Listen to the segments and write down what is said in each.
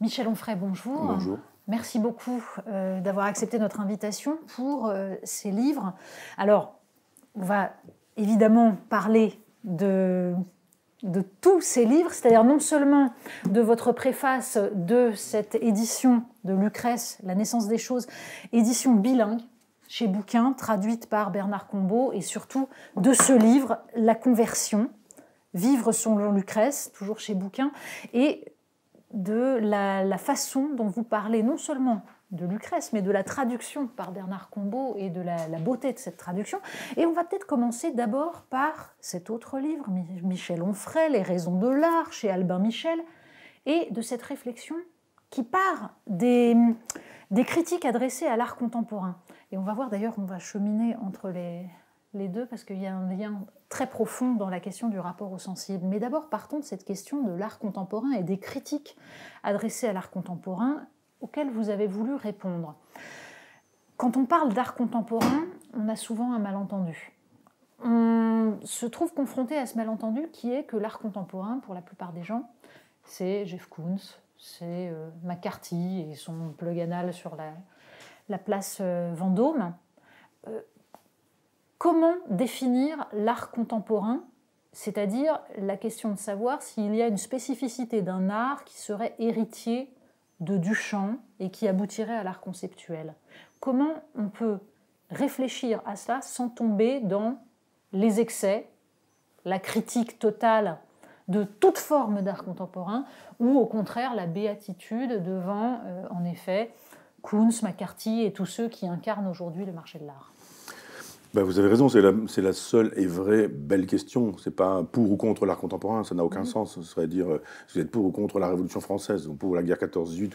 Michel Onfray, bonjour. Bonjour. Merci beaucoup euh, d'avoir accepté notre invitation pour euh, ces livres. Alors, on va évidemment parler de, de tous ces livres, c'est-à-dire non seulement de votre préface de cette édition de Lucrèce, La naissance des choses, édition bilingue chez Bouquin, traduite par Bernard Combeau, et surtout de ce livre, La conversion, Vivre selon Lucrèce, toujours chez Bouquin, et de la, façon dont vous parlez non seulement de Lucrèce, mais de la traduction par Bernard Combeau et de la, beauté de cette traduction. Et on va peut-être commencer d'abord par cet autre livre, Michel Onfray, Les raisons de l'art, chez Albin Michel, et de cette réflexion qui part des, des critiques adressées à l'art contemporain. Et on va voir d'ailleurs, on va cheminer entre les, les deux parce qu'il y a un lien très profond dans la question du rapport au sensible. Mais d'abord, partons de cette question de l'art contemporain et des critiques adressées à l'art contemporain auxquelles vous avez voulu répondre. Quand on parle d'art contemporain, on a souvent un malentendu. On se trouve confronté à ce malentendu qui est que l'art contemporain, pour la plupart des gens, c'est Jeff Koons, c'est euh, McCarthy et son plug anal sur la, la place euh, Vendôme euh, Comment définir l'art contemporain C'est-à-dire la question de savoir s'il y a une spécificité d'un art qui serait héritier de Duchamp et qui aboutirait à l'art conceptuel. Comment on peut réfléchir à cela sans tomber dans les excès, la critique totale de toute forme d'art contemporain, ou au contraire la béatitude devant, euh, en effet, Kunz, McCarthy et tous ceux qui incarnent aujourd'hui le marché de l'art. Bah, vous avez raison, c'est la, seule et vraie belle question. C'est pas pour ou contre l'art contemporain, ça n'a aucun mm-hmm. sens. Ce serait dire si euh, vous êtes pour ou contre la Révolution française, ou pour la guerre 14-18,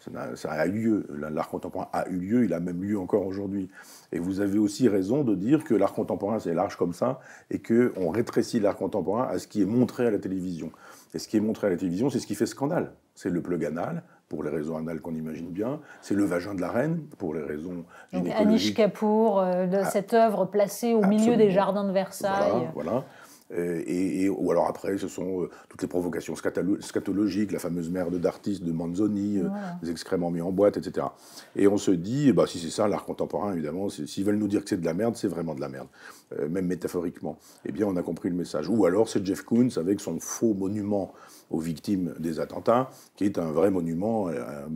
ça, ça, a eu lieu. L'art contemporain a eu lieu, il a même lieu encore aujourd'hui. Et vous avez aussi raison de dire que l'art contemporain, c'est large comme ça, et qu'on rétrécit l'art contemporain à ce qui est montré à la télévision. Et ce qui est montré à la télévision, c'est ce qui fait scandale. C'est le plug anal, pour les raisons anales qu'on imagine bien. C'est le vagin de la reine, pour les raisons Donc Anish Kapoor, euh, ah. cette œuvre placée au milieu des jardins de Versailles. Voilà, voilà. Et, ou alors après, ce sont euh, toutes les provocations scatologiques, la fameuse merde d'artistes de Manzoni, euh, les excréments mis en boîte, etc. Et on se dit, bah, si c'est ça l'art contemporain, évidemment, s'ils veulent nous dire que c'est de la merde, c'est vraiment de la merde, même métaphoriquement. Eh bien, on a compris le message. Ou alors, c'est Jeff Koons avec son faux monument aux victimes des attentats, qui est un vrai monument euh,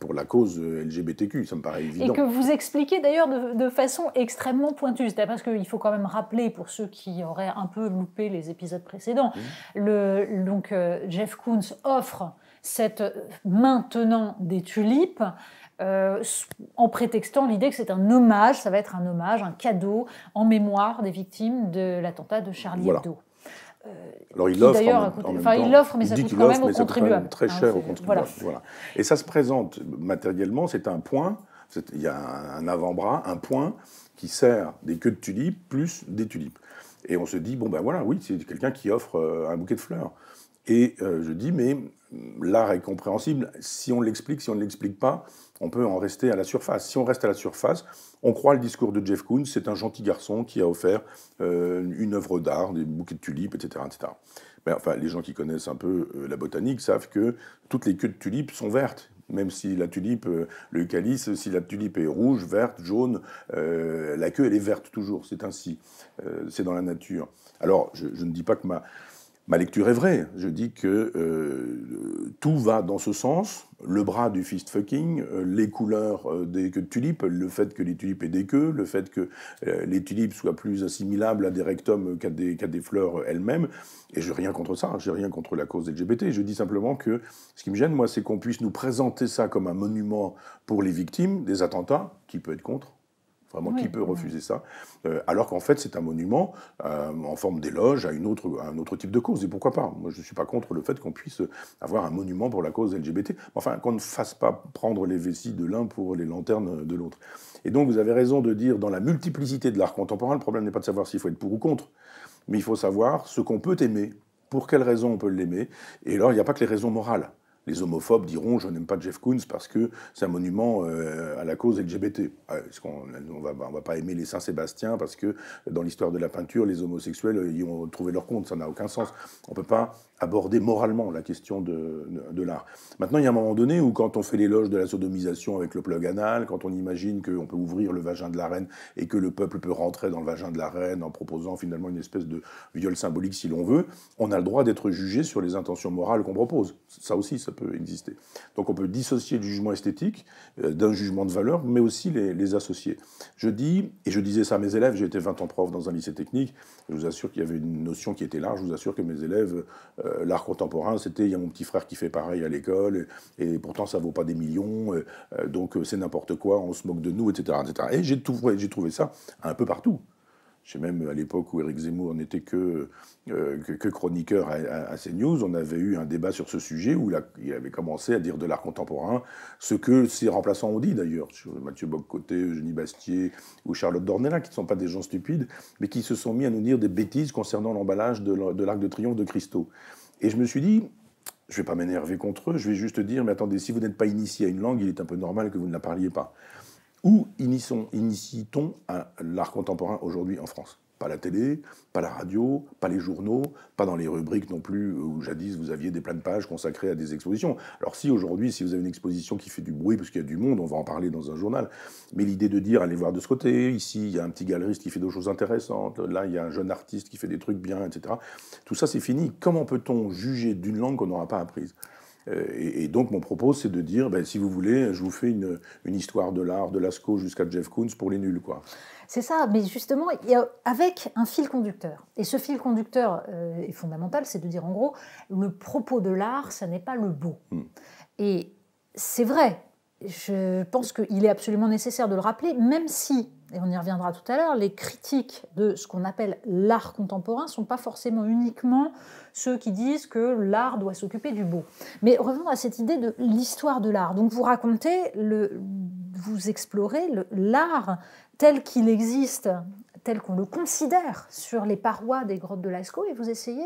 pour la cause LGBTQ, ça me paraît évident. Et que vous expliquez d'ailleurs de, façon extrêmement pointue, cest parce qu'il faut quand même rappeler, pour ceux qui auraient un peu loupé les épisodes précédents, mmh. le, donc euh, Jeff Koons offre cette maintenant des tulipes euh, en prétextant l'idée que c'est un hommage, ça va être un hommage, un cadeau en mémoire des victimes de l'attentat de Charlie Hebdo. Euh, Alors il l'offre. il mais ça coûte quand même au contribuable. Très cher au contribuable. Et ça se présente matériellement, c'est un point, il y a un avant-bras, un point qui sert des queues de tulipes plus des tulipes. Et on se dit, bon ben voilà, oui, c'est quelqu'un qui offre euh, un bouquet de fleurs. Et euh, je dis, mais hum, l'art est compréhensible si on l'explique, si on ne l'explique pas, on peut en rester à la surface. Si on reste à la surface, on croit le discours de Jeff Koons, c'est un gentil garçon qui a offert euh, une œuvre d'art, des bouquets de tulipes, etc. etc. Mais, enfin, les gens qui connaissent un peu euh, la botanique savent que toutes les queues de tulipes sont vertes. Même si la tulipe, euh, le calice, si la tulipe est rouge, verte, jaune, la queue, elle est verte toujours. C'est ainsi. c'est dans la nature. Alors, je, ne dis pas que ma, Ma lecture est vraie. Je dis que euh, tout va dans ce sens. Le bras du fist fucking, euh, les couleurs euh, des queues tulipes, le fait que les tulipes aient des queues, le fait que les tulipes soient plus assimilables à des rectums qu'à des, fleurs elles-mêmes. Et je n'ai rien contre ça, j'ai rien contre la cause LGBT. Je dis simplement que ce qui me gêne, moi, c'est qu'on puisse nous présenter ça comme un monument pour les victimes des attentats, qui peut être contre, Vraiment, qui peut refuser ça euh, Alors qu'en fait, c'est un monument euh, en forme d'éloge à, une autre, à un autre type de cause. Et pourquoi pas Moi, je ne suis pas contre le fait qu'on puisse avoir un monument pour la cause LGBT. Enfin, qu'on ne fasse pas prendre les vessies de l'un pour les lanternes de l'autre. Et donc, vous avez raison de dire, dans la multiplicité de l'art contemporain, le problème n'est pas de savoir s'il faut être pour ou contre, mais il faut savoir ce qu'on peut aimer, pour quelles raisons on peut l'aimer. Et alors, il n'y a pas que les raisons morales. Les homophobes diront Je n'aime pas Jeff Koons parce que c'est un monument euh, à la cause LGBT. Ah, on va, va pas aimer les Saint-Sébastien parce que dans l'histoire de la peinture, les homosexuels euh, y ont trouvé leur compte Ça n'a aucun sens. On peut pas aborder moralement la question de, l'art. Maintenant, il y a un moment donné où, quand on fait l'éloge de la sodomisation avec le plug anal, quand on imagine qu'on peut ouvrir le vagin de la reine et que le peuple peut rentrer dans le vagin de la reine en proposant finalement une espèce de viol symbolique si l'on veut, on a le droit d'être jugé sur les intentions morales qu'on propose. Ça aussi, ça peut exister. Donc on peut dissocier le jugement esthétique euh, d'un jugement de valeur, mais aussi les, associer. Je dis, et je disais ça à mes élèves, j'ai été 20 ans prof dans un lycée technique, je vous assure qu'il y avait une notion qui était large, je vous assure que mes élèves... Euh, euh, l'art contemporain, c'était il y a mon petit frère qui fait pareil à l'école, et, pourtant ça vaut pas des millions, euh, euh, donc c'est n'importe quoi, on se moque de nous, etc. etc. Et j'ai trouvé, trouvé ça un peu partout sais même à l'époque où Eric Zemmour n'était que, euh, que, chroniqueur à, CNews, on avait eu un débat sur ce sujet où il avait commencé à dire de l'art contemporain, ce que ses remplaçants ont dit d'ailleurs, Mathieu Boccoté, Eugénie Bastier ou Charlotte Dornella, qui ne sont pas des gens stupides, mais qui se sont mis à nous dire des bêtises concernant l'emballage de l'Arc de Triomphe de Christo. Et je me suis dit, je ne vais pas m'énerver contre eux, je vais juste dire, mais attendez, si vous n'êtes pas initié à une langue, il est un peu normal que vous ne la parliez pas. Où initie-t-on l'art contemporain aujourd'hui en France Pas la télé, pas la radio, pas les journaux, pas dans les rubriques non plus où jadis vous aviez des pleines pages consacrées à des expositions. Alors si aujourd'hui, si vous avez une exposition qui fait du bruit parce qu'il y a du monde, on va en parler dans un journal. Mais l'idée de dire allez voir de ce côté, ici il y a un petit galeriste qui fait des choses intéressantes, là il y a un jeune artiste qui fait des trucs bien, etc. Tout ça c'est fini. Comment peut-on juger d'une langue qu'on n'aura pas apprise euh, et, donc mon propos, c'est de dire, ben, si vous voulez, je vous fais une, histoire de l'art, de Lascaux jusqu'à Jeff Koons pour les nuls. quoi. C'est ça, mais justement, avec un fil conducteur. Et ce fil conducteur euh, est fondamental, c'est de dire en gros, le propos de l'art, ça n'est pas le beau. Hmm. Et c'est vrai, je pense qu'il est absolument nécessaire de le rappeler, même si et on y reviendra tout à l'heure, les critiques de ce qu'on appelle l'art contemporain ne sont pas forcément uniquement ceux qui disent que l'art doit s'occuper du beau. Mais revenons à cette idée de l'histoire de l'art. Donc vous racontez, le, vous explorez l'art tel qu'il existe, tel qu'on le considère sur les parois des grottes de Lascaux, et vous essayez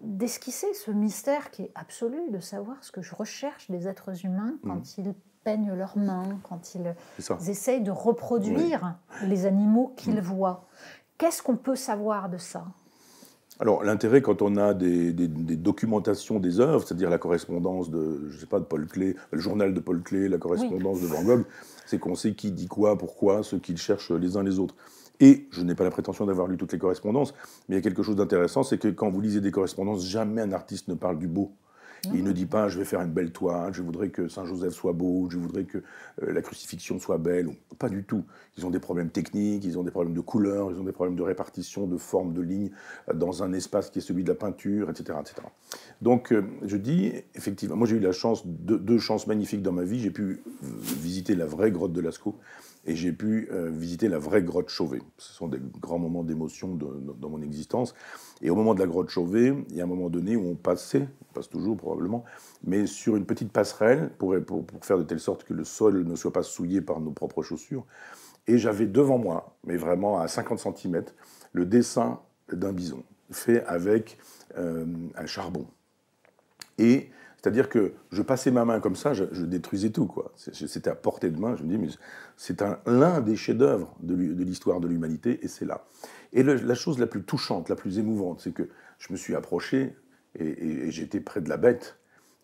d'esquisser ce mystère qui est absolu, de savoir ce que je recherche des êtres humains quand mm. ils peignent leurs mains, quand ils, essayent de reproduire les animaux qu'ils mm. voient. Qu'est-ce qu'on peut savoir de ça alors, l'intérêt, quand on a des, documentations des œuvres, c'est-à-dire la correspondance de, je sais pas, de Paul Clé, le journal de Paul Clé, la correspondance de Van Gogh, c'est qu'on sait qui dit quoi, pourquoi, ce qu'ils cherchent les uns les autres. Et je n'ai pas la prétention d'avoir lu toutes les correspondances, mais il y a quelque chose d'intéressant, c'est que quand vous lisez des correspondances, jamais un artiste ne parle du beau. Il ne dit pas je vais faire une belle toile, je voudrais que Saint-Joseph soit beau, je voudrais que euh, la crucifixion soit belle. Pas du tout. Ils ont des problèmes techniques, ils ont des problèmes de couleur, ils ont des problèmes de répartition, de forme, de lignes euh, dans un espace qui est celui de la peinture, etc. etc. Donc euh, je dis, effectivement, moi j'ai eu la chance, deux chances magnifiques dans ma vie, j'ai pu visiter la vraie grotte de Lascaux et j'ai pu euh, visiter la vraie grotte Chauvet. Ce sont des grands moments d'émotion dans mon existence. Et au moment de la grotte Chauvet, il y a un moment donné où on passait, on passe toujours probablement, mais sur une petite passerelle pour, pour, faire de telle sorte que le sol ne soit pas souillé par nos propres chaussures. Et j'avais devant moi, mais vraiment à 50 cm, le dessin d'un bison fait avec euh, un charbon. Et c'est-à-dire que je passais ma main comme ça, je, détruisais tout. quoi. C'était à portée de main. Je me dis, mais c'est l'un des chefs-d'œuvre de l'histoire de l'humanité, et c'est là. Et la chose la plus touchante, la plus émouvante, c'est que je me suis approché et, j'étais près de la bête.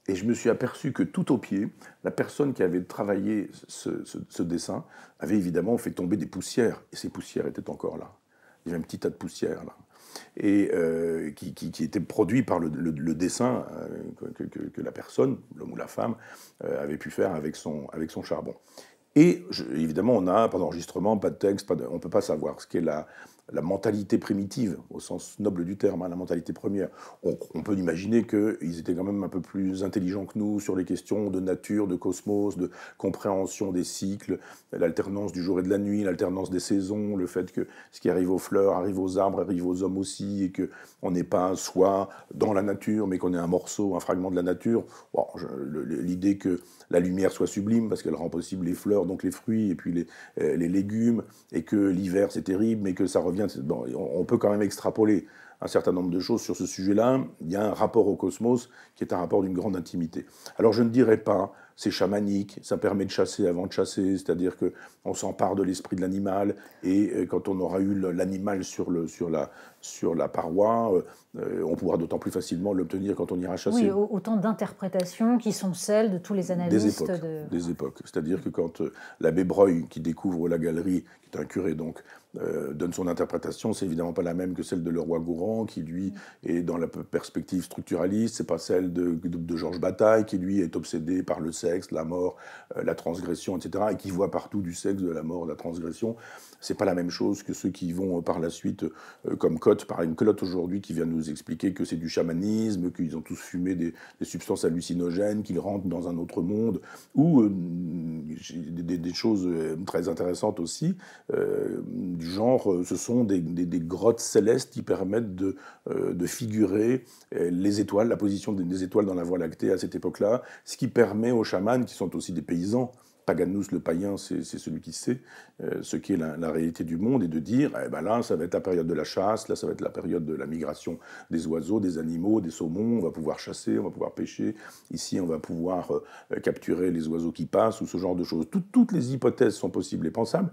Et je me suis aperçu que tout au pied, la personne qui avait travaillé ce, ce dessin avait évidemment fait tomber des poussières. Et ces poussières étaient encore là. Il y avait un petit tas de poussières là et euh, qui, était produit par le, dessin euh, que, la personne, l'homme ou la femme, euh, avait pu faire avec son, charbon. Et évidemment, on n'a pas d'enregistrement, pas de texte, on ne peut pas savoir ce qu'est la, la mentalité primitive, au sens noble du terme, hein, la mentalité première, on, peut imaginer qu'ils étaient quand même un peu plus intelligents que nous sur les questions de nature, de cosmos, de compréhension des cycles, l'alternance du jour et de la nuit, l'alternance des saisons, le fait que ce qui arrive aux fleurs arrive aux arbres, arrive aux hommes aussi, et qu'on n'est pas soit dans la nature, mais qu'on est un morceau, un fragment de la nature. L'idée que la lumière soit sublime, parce qu'elle rend possible les fleurs, donc les fruits, et puis les euh, légumes, et que l'hiver c'est terrible, mais que ça revient on peut quand même extrapoler un certain nombre de choses sur ce sujet-là. Il y a un rapport au cosmos qui est un rapport d'une grande intimité. Alors je ne dirais pas, c'est chamanique, ça permet de chasser avant de chasser, c'est-à-dire qu'on s'empare de l'esprit de l'animal et euh, quand on aura eu l'animal sur, le, sur, la, sur la paroi. Euh, euh, on pourra d'autant plus facilement l'obtenir quand on ira chasser. Oui, autant d'interprétations qui sont celles de tous les analystes. Des époques. Des époques. C'est-à-dire que quand euh, l'abbé Breuil, qui découvre la galerie, qui est un curé donc, donne son interprétation, c'est évidemment pas la même que celle de Leroy Gourand, qui lui est dans la perspective structuraliste, c'est pas celle de, Georges Bataille, qui lui est obsédé par le sexe, la mort, la transgression, etc., et qui voit partout du sexe, de la mort, de la transgression. C'est pas la même chose que ceux qui vont par la suite, comme par une culotte aujourd'hui qui vient nous expliquer que c'est du chamanisme, qu'ils ont tous fumé des, substances hallucinogènes, qu'ils rentrent dans un autre monde, ou euh, des, choses euh, très intéressantes aussi, euh, du genre ce sont des, grottes célestes qui permettent de, de figurer les étoiles, la position des étoiles dans la Voie lactée à cette époque-là, ce qui permet aux chamans, qui sont aussi des paysans, Paganus le païen, c'est celui qui sait euh, ce qu'est la, la, réalité du monde et de dire, eh ben là, ça va être la période de la chasse, là, ça va être la période de la migration des oiseaux, des animaux, des saumons, on va pouvoir chasser, on va pouvoir pêcher, ici, on va pouvoir euh, euh, capturer les oiseaux qui passent ou ce genre de choses. toutes les hypothèses sont possibles et pensables,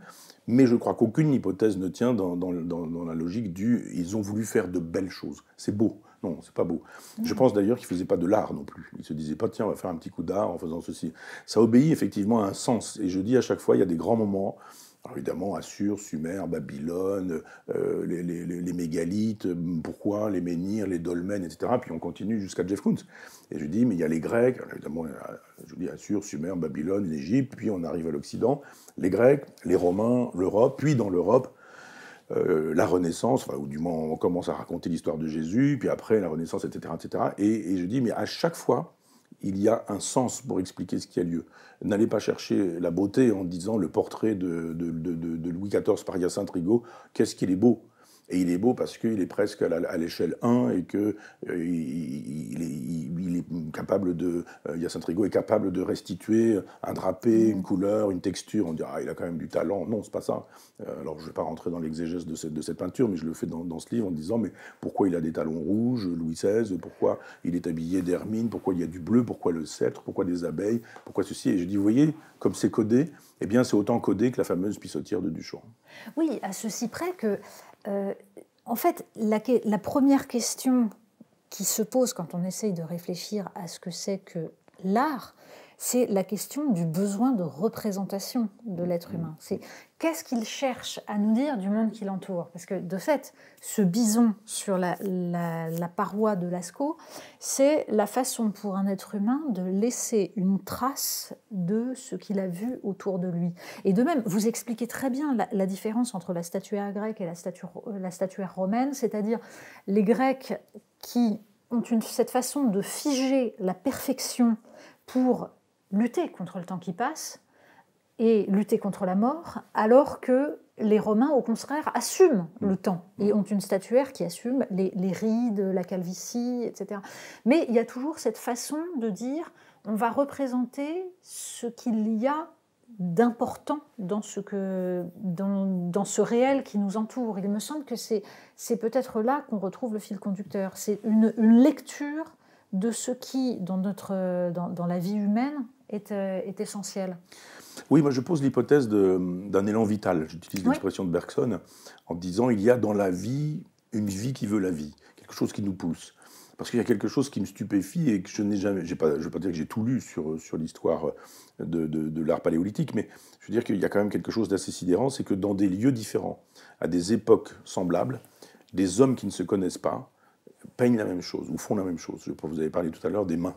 mais je crois qu'aucune hypothèse ne tient dans la logique du ils ont voulu faire de belles choses. C'est beau. Non, c'est pas beau. Je mm. pense d'ailleurs qu'il faisait pas de l'art non plus. Il se disait pas tiens, on va faire un petit coup d'art en faisant ceci. Ça obéit effectivement à un sens. Et je dis à chaque fois, il y a des grands moments. Alors évidemment, Assur, Sumer, Babylone, euh, les, mégalithes, mm, pourquoi les menhirs, les dolmens, etc. Puis on continue jusqu'à Jeff Koons. Et je dis, mais il y a les Grecs, alors évidemment, je dis Assur, Sumer, Babylone, l'Égypte, puis on arrive à l'Occident, les Grecs, les Romains, l'Europe, puis dans l'Europe, euh, la Renaissance, ou du moins on commence à raconter l'histoire de Jésus, puis après la Renaissance, etc. etc. Et, je dis, mais à chaque fois, il y a un sens pour expliquer ce qui a lieu. N'allez pas chercher la beauté en disant le portrait de, Louis XIV par Hyacinthe Rigaud, qu'est-ce qu'il est beau et il est beau parce qu'il est presque à l'échelle 1 et qu'il euh, il, il est, capable de. Euh, Yacinthe Rigaud est capable de restituer un drapé, une mm. couleur, une texture. On dira ah, il a quand même du talent. Non, c'est pas ça. Euh, alors, je ne vais pas rentrer dans l'exégèse de cette, de cette peinture, mais je le fais dans, ce livre en disant, mais pourquoi il a des talons rouges, Louis XVI Pourquoi il est habillé d'hermine Pourquoi il y a du bleu Pourquoi le sceptre Pourquoi des abeilles Pourquoi ceci Et je dis, vous voyez, comme c'est codé, eh bien, c'est autant codé que la fameuse pissotière de Duchamp. Oui, à ceci près que euh, en fait, la, la, première question qui se pose quand on essaye de réfléchir à ce que c'est que l'art, c'est la question du besoin de représentation de l'être mm. humain. C'est qu'est-ce qu'il cherche à nous dire du monde qui l'entoure Parce que de fait, ce bison sur la, paroi de Lascaux, c'est la façon pour un être humain de laisser une trace de ce qu'il a vu autour de lui. Et de même, vous expliquez très bien la, différence entre la statuaire grecque et la, statuaire, romaine, c'est-à-dire les Grecs qui ont cette façon de figer la perfection pour lutter contre le temps qui passe et lutter contre la mort, alors que les Romains, au contraire, assument mm. le temps et mm. ont une statuaire qui assume les, les rides, la calvitie, etc. Mais il y a toujours cette façon de dire on va représenter ce qu'il y a d'important dans ce, que, dans, dans, ce réel qui nous entoure. Il me semble que c'est peut-être là qu'on retrouve le fil conducteur. C'est une, une, lecture de ce qui, dans, notre, dans, dans la vie humaine, euh, est, essentiel. Oui, moi je pose l'hypothèse d'un élan vital. J'utilise l'expression de Bergson en disant il y a dans la vie une vie qui veut la vie, quelque chose qui nous pousse. Parce qu'il y a quelque chose qui me stupéfie et que je n'ai jamais. je ne veux pas dire que j'ai tout lu sur, sur l'histoire de, l'art paléolithique, mais je veux dire qu'il y a quand même quelque chose d'assez sidérant c'est que dans des lieux différents, à des époques semblables, des hommes qui ne se connaissent pas peignent la même chose ou font la même chose. Je, vous avez parlé tout à l'heure des mains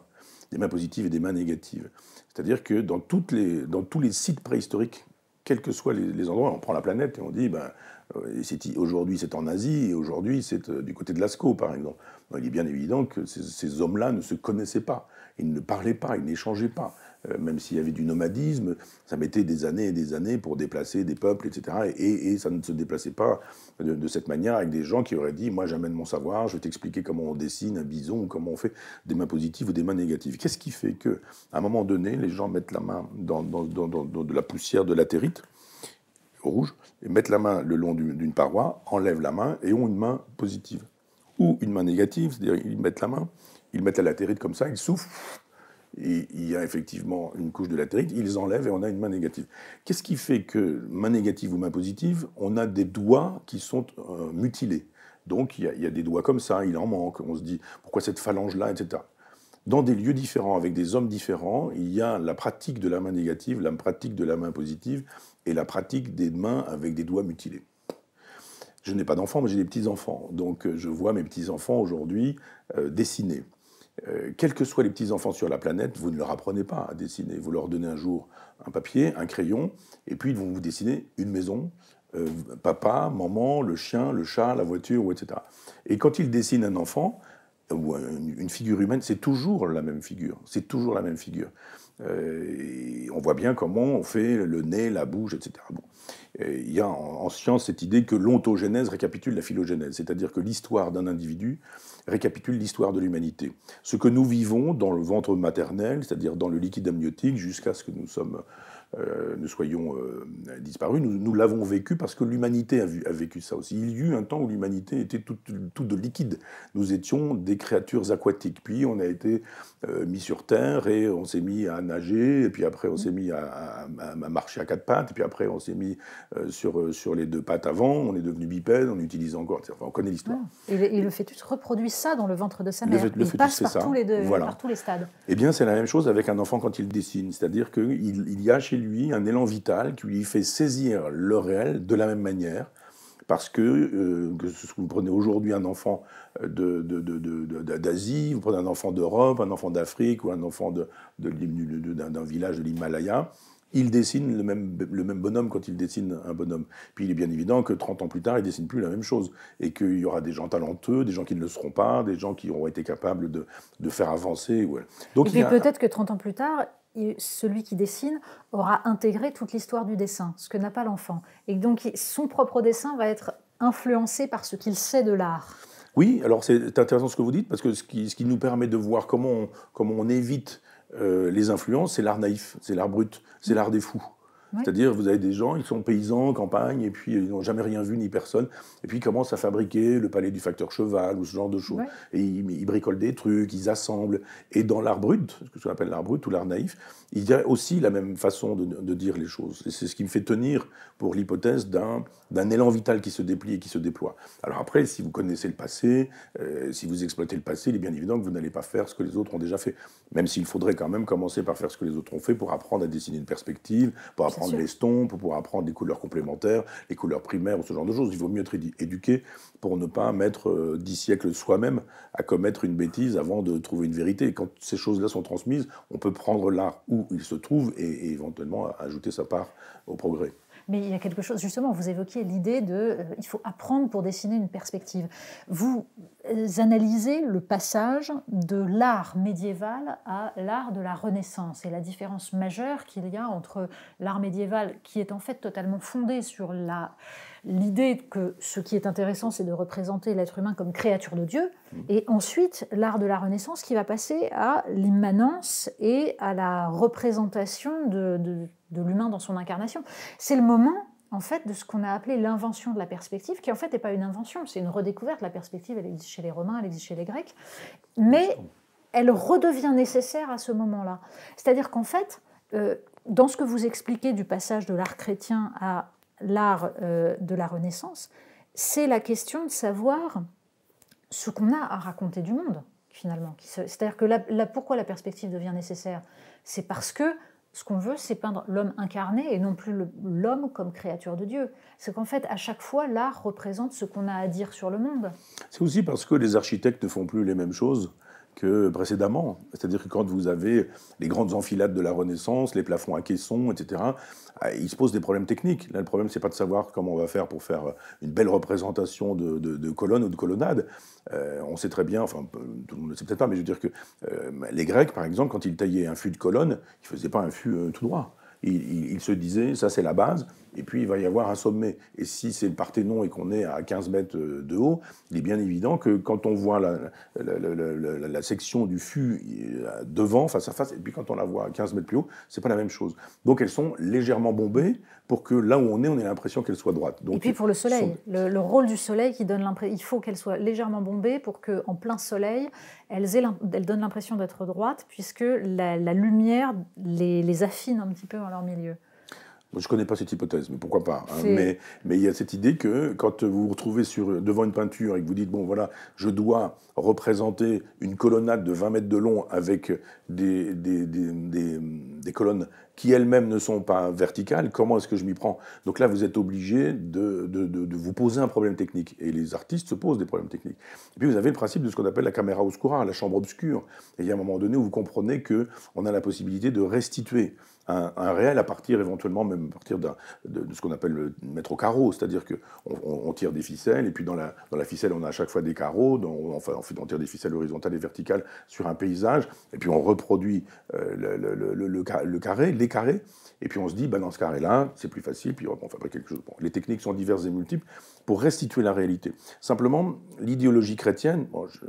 des mains positives et des mains négatives. C'est-à-dire que dans, tous les sites préhistoriques, quels que soient les, endroits, on prend la planète et on dit, ben, euh, aujourd'hui c'est en Asie et aujourd'hui c'est euh, du côté de Lascaux par exemple. Ben, il est bien évident que ces hommes-là ne se connaissaient pas, ils ne parlaient pas, ils n'échangeaient pas. Euh, même s'il y avait du nomadisme, ça mettait des années et des années pour déplacer des peuples, etc. Et, ça ne se déplaçait pas de, cette manière avec des gens qui auraient dit Moi, j'amène mon savoir, je vais t'expliquer comment on dessine un bison, comment on fait des mains positives ou des mains négatives. Qu'est-ce qui fait que, à un moment donné, les gens mettent la main dans, de la poussière de l'atérite rouge, et mettent la main le long d'une paroi, enlèvent la main et ont une main positive ou une main négative, c'est-à-dire ils mettent la main, ils mettent la latérite comme ça, ils soufflent, il y a effectivement une couche de latérite, ils enlèvent et on a une main négative. Qu'est-ce qui fait que main négative ou main positive, on a des doigts qui sont euh, mutilés Donc il y, a, des doigts comme ça, il en manque, on se dit pourquoi cette phalange-là, etc. Dans des lieux différents, avec des hommes différents, il y a la pratique de la main négative, la pratique de la main positive et la pratique des mains avec des doigts mutilés. Je n'ai pas d'enfants, mais j'ai des petits-enfants. Donc euh, je vois mes petits-enfants aujourd'hui euh, dessiner. Euh, quels que soient les petits-enfants sur la planète, vous ne leur apprenez pas à dessiner. Vous leur donnez un jour un papier, un crayon, et puis ils vont vous dessiner une maison, euh, papa, maman, le chien, le chat, la voiture, etc. Et quand ils dessinent un enfant euh, ou une figure humaine, c'est toujours la même figure. C'est toujours la même figure. Euh, on voit bien comment on fait le nez, la bouche, etc. Bon. il y a en, en, science cette idée que l'ontogénèse récapitule la phylogénèse, c'est-à-dire que l'histoire d'un individu récapitule l'histoire de l'humanité. Ce que nous vivons dans le ventre maternel, c'est-à-dire dans le liquide amniotique, jusqu'à ce que nous sommes euh, euh, nous soyons disparus. Nous, l'avons vécu parce que l'humanité a, vécu ça aussi. Il y eut un temps où l'humanité était toute, de liquide. Nous étions des créatures aquatiques. Puis on a été euh, mis sur Terre et on s'est mis à nager. Et puis après on s'est mis à, marcher à quatre pattes. Et puis après on s'est mis sur, sur les deux pattes avant. On est devenu bipède. On utilise encore. Enfin, on connaît l'histoire. Ah. Et, le fœtus reproduit ça dans le ventre de sa mère. Le, il fœtus, passe par, ça. Tous les par tous les stades. Eh bien c'est la même chose avec un enfant quand il dessine. C'est-à-dire qu'il il y a chez lui un élan vital qui lui fait saisir le réel de la même manière. Parce que, euh, que vous prenez aujourd'hui un enfant euh, d'Asie, vous prenez un enfant d'Europe, un enfant d'Afrique ou un enfant d'un village de l'Himalaya, il dessine le même, le même, bonhomme quand il dessine un bonhomme. Puis il est bien évident que 30 ans plus tard, il dessine plus la même chose. Et qu'il y aura des gens talentueux, des gens qui ne le seront pas, des gens qui auront été capables de, faire avancer. Donc, peut-être que 30 ans plus tard, celui qui dessine aura intégré toute l'histoire du dessin, ce que n'a pas l'enfant. Et donc son propre dessin va être influencé par ce qu'il sait de l'art. Oui, alors c'est intéressant ce que vous dites, parce que ce qui, nous permet de voir comment on, comment on évite euh, les influences, c'est l'art naïf, c'est l'art brut, c'est l'art des fous. C'est-à-dire, vous avez des gens, ils sont paysans, campagne, et puis euh, ils n'ont jamais rien vu ni personne, et puis ils commencent à fabriquer le palais du facteur cheval ou ce genre de choses. Et ils, bricolent des trucs, ils assemblent. Et dans l'art brut, ce que appelle l'art brut ou l'art naïf, il y a aussi la même façon de, dire les choses. Et c'est ce qui me fait tenir pour l'hypothèse d'un élan vital qui se déplie et qui se déploie. Alors après, si vous connaissez le passé, euh, si vous exploitez le passé, il est bien évident que vous n'allez pas faire ce que les autres ont déjà fait. Même s'il faudrait quand même commencer par faire ce que les autres ont fait pour apprendre à dessiner une perspective, pour apprendre l'estompe, pour apprendre des couleurs complémentaires, les couleurs primaires ou ce genre de choses. Il vaut mieux être éduqué pour ne pas mettre euh, dix siècles soi-même à commettre une bêtise avant de trouver une vérité. quand ces choses-là sont transmises, on peut prendre l'art où il se trouve et éventuellement ajouter sa part au progrès. Mais il y a quelque chose, justement, vous évoquiez l'idée de euh, il faut apprendre pour dessiner une perspective. Vous euh, analysez le passage de l'art médiéval à l'art de la Renaissance et la différence majeure qu'il y a entre l'art médiéval qui est en fait totalement fondé sur la l'idée que ce qui est intéressant, c'est de représenter l'être humain comme créature de Dieu, mm. et ensuite l'art de la Renaissance qui va passer à l'immanence et à la représentation de, l'humain dans son incarnation. C'est le moment en fait de ce qu'on a appelé l'invention de la perspective, qui en fait n'est pas une invention, c'est une redécouverte. La perspective, elle existe chez les Romains, elle existe chez les Grecs, mais elle redevient nécessaire à ce moment-là. C'est-à-dire qu'en fait, euh, dans ce que vous expliquez du passage de l'art chrétien à l'art euh, de la Renaissance, c'est la question de savoir ce qu'on a à raconter du monde, finalement. C'est-à-dire que là, pourquoi la perspective devient nécessaire C'est parce que ce qu'on veut, c'est peindre l'homme incarné et non plus l'homme comme créature de Dieu. C'est qu'en fait, à chaque fois, l'art représente ce qu'on a à dire sur le monde. C'est aussi parce que les architectes ne font plus les mêmes choses que précédemment. C'est-à-dire que quand vous avez les grandes enfilades de la Renaissance, les plafonds à caissons, etc., ah, il se pose des problèmes techniques. Là, le problème, ce n'est pas de savoir comment on va faire pour faire une belle représentation de, colonnes ou de colonnades. Euh, on sait très bien, enfin, tout le monde ne sait peut-être pas, mais je veux dire que euh, les Grecs, par exemple, quand ils taillaient un fût de colonne, ils faisaient pas un fût euh, tout droit il, se disait, ça c'est la base, et puis il va y avoir un sommet. Et si c'est le Parthénon et qu'on est à 15 mètres euh, de haut, il est bien évident que quand on voit la, section du fût euh, devant, face à face, et puis quand on la voit à 15 mètres plus haut, c'est pas la même chose. Donc elles sont légèrement bombées, pour que là où on est, on ait l'impression qu'elle soit droite. Donc, et puis pour le soleil, le, rôle du soleil qui donne l'impression, il faut qu'elle soit légèrement bombée pour qu'en plein soleil, elles elles donne l'impression d'être droite, puisque la, lumière les, les affine un petit peu en leur milieu. Je ne connais pas cette hypothèse, mais pourquoi pas hein. Mais mais il y a cette idée que quand vous vous retrouvez sur, devant une peinture et que vous dites bon voilà, je dois représenter une colonnade de 20 mètres de long avec des, des, colonnes qui elles-mêmes ne sont pas verticales, comment est-ce que je m'y prends Donc là, vous êtes obligé de, de, vous poser un problème technique. Et les artistes se posent des problèmes techniques. Et puis vous avez le principe de ce qu'on appelle la caméra oscura, hein, la chambre obscure. Et il y a un moment donné où vous comprenez qu'on a la possibilité de restituer un, réel à partir éventuellement même à partir de, ce qu'on appelle le mettre au carreau, c'est-à-dire qu'on tire des ficelles et puis dans la, ficelle on a à chaque fois des carreaux, on, fait, on tire des ficelles horizontales et verticales sur un paysage et puis on reproduit euh, le, carré, les carrés et puis on se dit, bah, dans ce carré-là, c'est plus facile, puis on fabrique quelque chose. les techniques sont diverses et multiples pour restituer la réalité. Simplement, l'idéologie chrétienne, je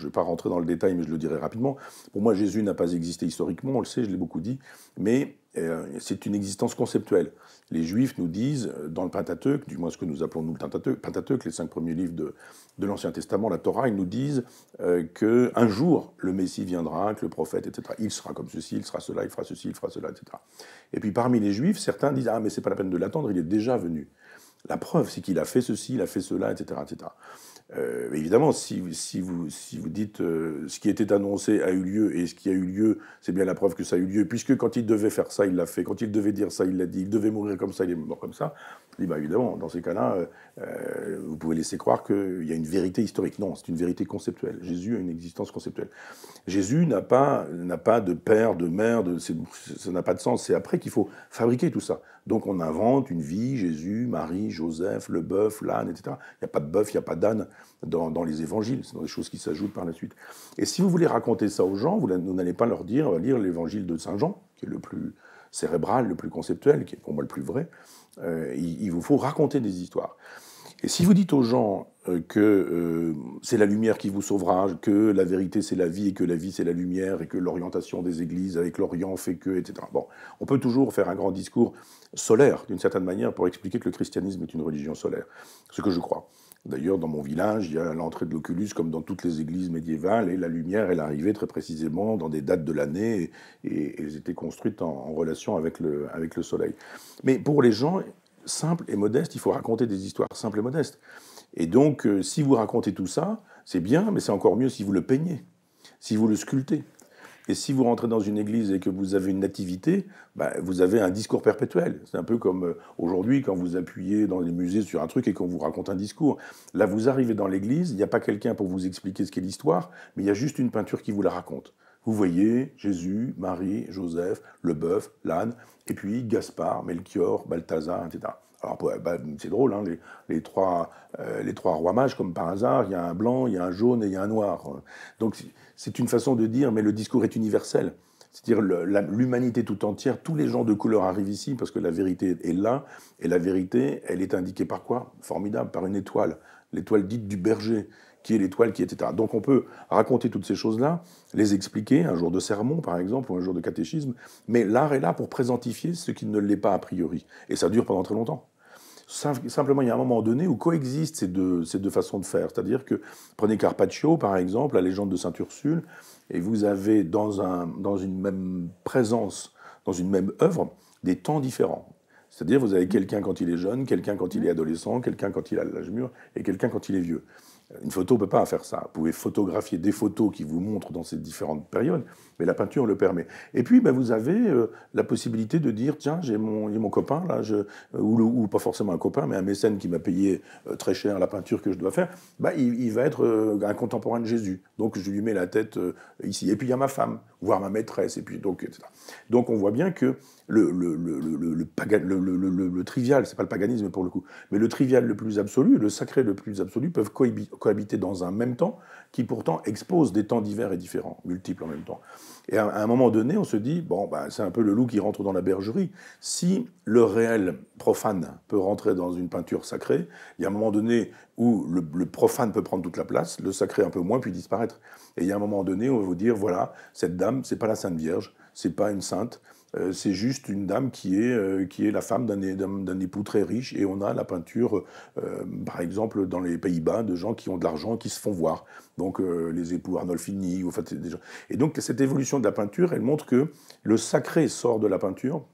ne vais pas rentrer dans le détail, mais je le dirai rapidement, pour moi Jésus n'a pas existé historiquement, on le sait, je l'ai beaucoup dit, mais euh, c'est une existence conceptuelle. Les Juifs nous disent, euh, dans le Pentateuque, du moins ce que nous appelons nous le Pentateuque, les cinq premiers livres de, l'Ancien Testament, la Torah, ils nous disent euh, que qu'un jour le Messie viendra, que le prophète, etc. Il sera comme ceci, il sera cela, il fera ceci, il fera cela, etc. Et puis parmi les Juifs, certains disent Ah, mais c'est pas la peine de l'attendre, il est déjà venu. La preuve, c'est qu'il a fait ceci, il a fait cela, etc. etc. Euh, évidemment, si, vous, dites euh, ce qui était annoncé a eu lieu et ce qui a eu lieu, c'est bien la preuve que ça a eu lieu, puisque quand il devait faire ça, il l'a fait, quand il devait dire ça, il l'a dit, il devait mourir comme ça, il est mort comme ça, et eh bien évidemment, dans ces cas-là, euh, vous pouvez laisser croire qu'il y a une vérité historique. Non, c'est une vérité conceptuelle. Jésus a une existence conceptuelle. Jésus n'a pas, de père, de mère, ça n'a pas de sens. C'est après qu'il faut fabriquer tout ça. Donc on invente une vie, Jésus, Marie, Joseph, le bœuf, l'âne, etc. Il n'y a pas de bœuf, il n'y a pas d'âne dans, les évangiles. C'est sont des choses qui s'ajoutent par la suite. Et si vous voulez raconter ça aux gens, vous n'allez pas leur dire euh, lire l'évangile de Saint Jean, qui est le plus cérébral, le plus conceptuel, qui est pour moi le plus vrai. Euh, il vous faut raconter des histoires. Et si vous dites aux gens, euh, que euh, c'est la lumière qui vous sauvera, que la vérité c'est la vie et que la vie c'est la lumière et que l'orientation des églises avec l'Orient fait que, etc. Bon, on peut toujours faire un grand discours solaire d'une certaine manière pour expliquer que le christianisme est une religion solaire, ce que je crois. D'ailleurs, dans mon village, il y a l'entrée de l'Oculus comme dans toutes les églises médiévales, et la lumière, elle arrivait très précisément dans des dates de l'année, et, elles étaient construites en, relation avec le soleil. Mais pour les gens simples et modestes, il faut raconter des histoires simples et modestes. Et donc, euh, si vous racontez tout ça, c'est bien, mais c'est encore mieux si vous le peignez, si vous le sculptez. Et si vous rentrez dans une église et que vous avez une nativité, bah, vous avez un discours perpétuel. C'est un peu comme euh, aujourd'hui quand vous appuyez dans les musées sur un truc et qu'on vous raconte un discours. Là, vous arrivez dans l'église, il n'y a pas quelqu'un pour vous expliquer ce qu'est l'histoire, mais il y a juste une peinture qui vous la raconte. Vous voyez Jésus, Marie, Joseph, le bœuf, l'âne, et puis Gaspard, Melchior, Balthazar, etc. Alors, bah, bah, c'est drôle, hein, les, trois, euh, les trois rois mages, comme par hasard, il y a un blanc, il y a un jaune et il y a un noir. Donc, c'est une façon de dire, mais le discours est universel. C'est-à-dire l'humanité tout entière, tous les gens de couleur arrivent ici parce que la vérité est là, et la vérité, elle est indiquée par quoi Formidable, par une étoile, l'étoile dite du berger, qui est l'étoile, qui est etc. Donc on peut raconter toutes ces choses-là, les expliquer, un jour de sermon par exemple, ou un jour de catéchisme, mais l'art est là pour présentifier ce qui ne l'est pas a priori, et ça dure pendant très longtemps. Simplement, il y a un moment donné où coexistent ces deux, façons de faire. C'est-à-dire que, prenez Carpaccio, par exemple, la légende de saint ursule et vous avez dans, une même présence, dans une même œuvre, des temps différents. C'est-à-dire, vous avez quelqu'un quand il est jeune, quelqu'un quand il est adolescent, quelqu'un quand il a l'âge mûr, et quelqu'un quand il est vieux. Une photo ne peut pas faire ça. Vous pouvez photographier des photos qui vous montrent dans ces différentes périodes, mais la peinture le permet. Et puis, ben, vous avez euh, la possibilité de dire, tiens, j'ai mon, copain, là, euh, ou, pas forcément un copain, mais un mécène qui m'a payé euh, très cher la peinture que je dois faire, ben, il, va être un contemporain de Jésus. Donc, je lui mets la tête ici. Et puis, il y a ma femme, voire ma maîtresse, et puis, donc, Donc, on voit bien que le, le, ce n'est trivial, c'est pas le paganisme pour le coup, mais le trivial le plus absolu, le sacré le plus absolu peuvent cohabiter dans un même temps, qui pourtant expose des temps divers et différents, multiples en même temps. Et à, un moment donné, on se dit, bon, ben, c'est un peu le loup qui rentre dans la bergerie. Si le réel profane peut rentrer dans une peinture sacrée, il y a un moment donné où le, profane peut prendre toute la place, le sacré un peu moins, puis disparaître. Et il y a un moment donné où on va vous dire, voilà, cette dame, c'est pas la Sainte Vierge, c'est pas une sainte, euh, c'est juste une dame qui est, euh, la femme d'un époux très riche. Et on a la peinture, euh, par exemple, dans les Pays-Bas, de gens qui ont de l'argent, qui se font voir. Donc les époux Arnolfini, Et donc cette évolution de la peinture, elle montre que le sacré sort de la peinture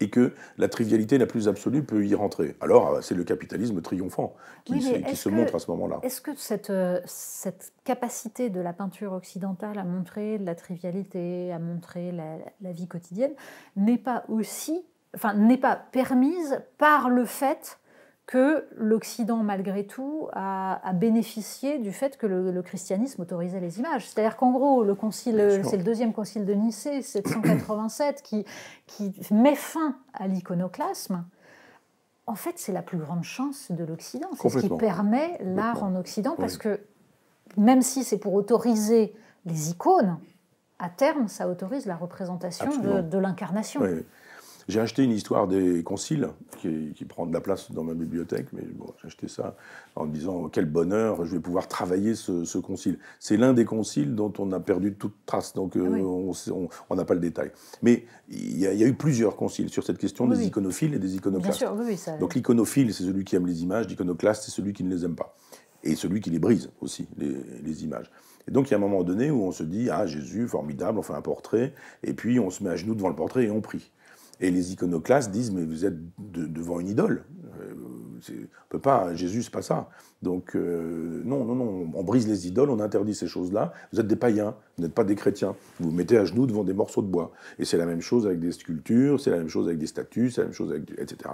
et que la trivialité la plus absolue peut y rentrer. Alors, euh, c'est le capitalisme triomphant qui, se, montre à ce moment-là. Est-ce que euh, cette, capacité de la peinture occidentale à montrer la trivialité, à montrer la, vie quotidienne, n'est pas aussi, enfin, n'est pas permise par le fait que l'Occident, malgré tout, a, bénéficié du fait que le, christianisme autorisait les images. C'est-à-dire qu'en gros, le c'est le deuxième concile de Nicée, 787, qui, qui met fin à l'iconoclasme. En fait, c'est la plus grande chance de l'Occident. C'est ce qui permet l'art en Occident, parce que même si c'est pour autoriser les icônes, à terme, ça autorise la représentation de, l'incarnation. J'ai acheté une histoire des conciles, qui, prend de la place dans ma bibliothèque, mais bon, j'ai acheté ça en me disant oh, quel bonheur, je vais pouvoir travailler ce, concile. C'est l'un des conciles dont on a perdu toute trace, donc euh, ah on n'a pas le détail. Mais il y, a eu plusieurs conciles sur cette question des iconophiles et des iconoclastes. Donc l'iconophile, c'est celui qui aime les images, l'iconoclaste, c'est celui qui ne les aime pas. Et celui qui les brise aussi, les, les images. Et donc, il y a un moment donné où on se dit Ah, Jésus, formidable, on fait un portrait, et puis on se met à genoux devant le portrait et on prie. Et les iconoclastes disent Mais vous êtes devant une idole. Euh, on peut pas, Jésus, c'est pas ça. Donc, euh, non, non, non, on brise les idoles, on interdit ces choses-là. Vous êtes des païens, vous n'êtes pas des chrétiens. Vous vous mettez à genoux devant des morceaux de bois. Et c'est la même chose avec des sculptures, c'est la même chose avec des statues, c'est la même chose avec. etc.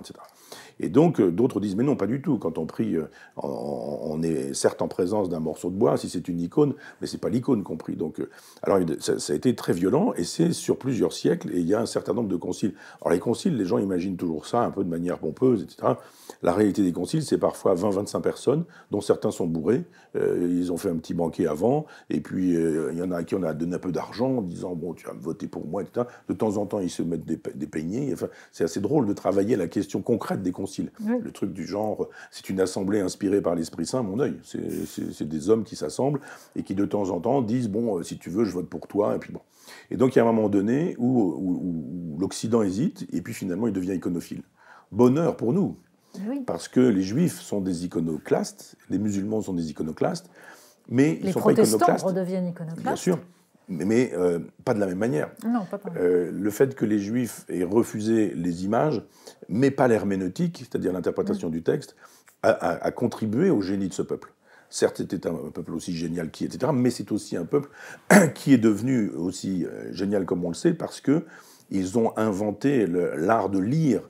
Et donc, euh, d'autres disent, mais non, pas du tout. Quand on prie, euh, on est certes en présence d'un morceau de bois, si c'est une icône, mais c'est pas l'icône qu'on prie. Donc, euh, alors, ça, a été très violent, et c'est sur plusieurs siècles, et il y a un certain nombre de conciles. Alors, les conciles, les gens imaginent toujours ça, un peu de manière pompeuse, etc. La réalité des conciles, c'est parfois 20-25 personnes, dont certains sont bourrés, ils ont fait un petit banquet avant, et puis il y en a qui on a donné un peu d'argent en disant bon, tu vas me voter pour moi, etc. De temps en temps, ils se mettent des, Enfin, c'est assez drôle de travailler la question concrète des conciles. Le truc du genre, c'est une assemblée inspirée par l'Esprit Saint, mon œil. C'est des hommes qui s'assemblent et qui de temps en temps disent bon, euh, si tu veux, je vote pour toi. Et puis bon. Et donc, il y a un moment donné où, l'Occident hésite et puis finalement, il devient iconophile. Bonheur pour nous, Parce que les juifs sont des iconoclastes, les musulmans sont des iconoclastes, mais les protestants redeviennent iconoclastes. Bien sûr, mais, euh, pas de la même manière. Non, pas euh, le fait que les juifs aient refusé les images, mais pas l'herméneutique, c'est-à-dire l'interprétation mm. du texte, a, contribué au génie de ce peuple. Certes, c'était un peuple aussi génial qui, etc., mais c'est aussi un peuple qui est devenu aussi euh, génial comme on le sait parce que ils ont inventé l'art de lire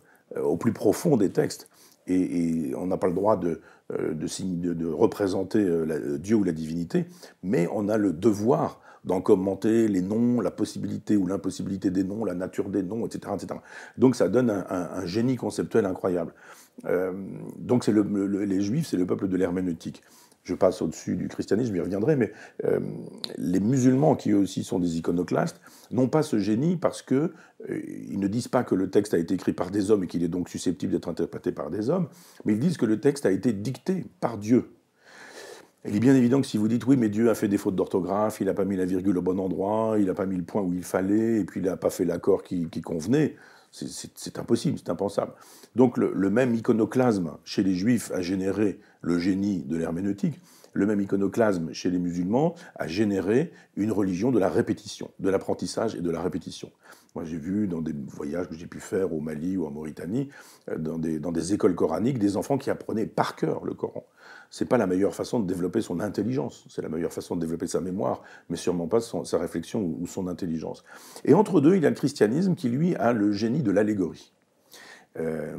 au plus profond des textes. et on n'a pas le droit de, euh, de, représenter euh, euh, Dieu ou la divinité, mais on a le devoir d'en commenter les noms, la possibilité ou l'impossibilité des noms, la nature des noms, etc. etc. Donc ça donne un, génie conceptuel incroyable. donc c'est les Juifs, c'est le peuple de l'herméneutique je passe au-dessus du christianisme, j'y reviendrai, mais euh, les musulmans, qui eux aussi sont des iconoclastes, n'ont pas ce génie parce qu'ils euh, ils ne disent pas que le texte a été écrit par des hommes et qu'il est donc susceptible d'être interprété par des hommes, mais ils disent que le texte a été dicté par Dieu. Il est bien évident que si vous dites oui, mais Dieu a fait des fautes d'orthographe, il n'a pas mis la virgule au bon endroit, il n'a pas mis le point où il fallait, et puis il n'a pas fait l'accord qui, convenait, c'est impossible, c'est impensable. Donc le, même iconoclasme chez les juifs a généré le génie de l'herméneutique, le même iconoclasme chez les musulmans a généré une religion de la répétition, de l'apprentissage et de la répétition. Moi, j'ai vu dans des voyages que j'ai pu faire au Mali ou en Mauritanie, euh, dans des, écoles coraniques, des enfants qui apprenaient par cœur le Coran. C'est pas la meilleure façon de développer son intelligence, c'est la meilleure façon de développer sa mémoire, mais sûrement pas sa réflexion ou, son intelligence. Et entre deux, il y a le christianisme qui, lui, a le génie de l'allégorie. Euh,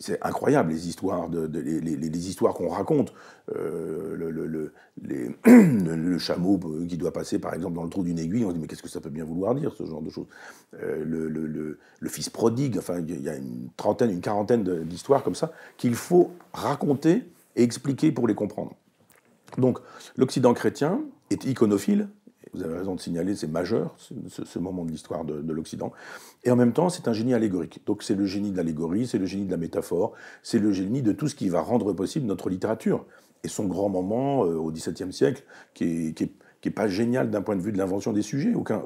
c'est incroyable les histoires, de, les, histoires qu'on raconte. Euh, le, le, le, chameau euh, qui doit passer, par exemple, dans le trou d'une aiguille, on se dit mais qu'est-ce que ça peut bien vouloir dire ce genre de choses. Euh, le, fils prodigue, enfin il y a une trentaine, une quarantaine d'histoires comme ça qu'il faut raconter et expliquer pour les comprendre. Donc l'Occident chrétien est iconophile vous avez raison de signaler, c'est majeur, ce, moment de l'histoire de, l'Occident. Et en même temps, c'est un génie allégorique. Donc c'est le génie de l'allégorie, c'est le génie de la métaphore, c'est le génie de tout ce qui va rendre possible notre littérature. Et son grand moment euh, au XVIIe siècle, qui est, n'est pas génial d'un point de vue de l'invention des sujets. Aucun,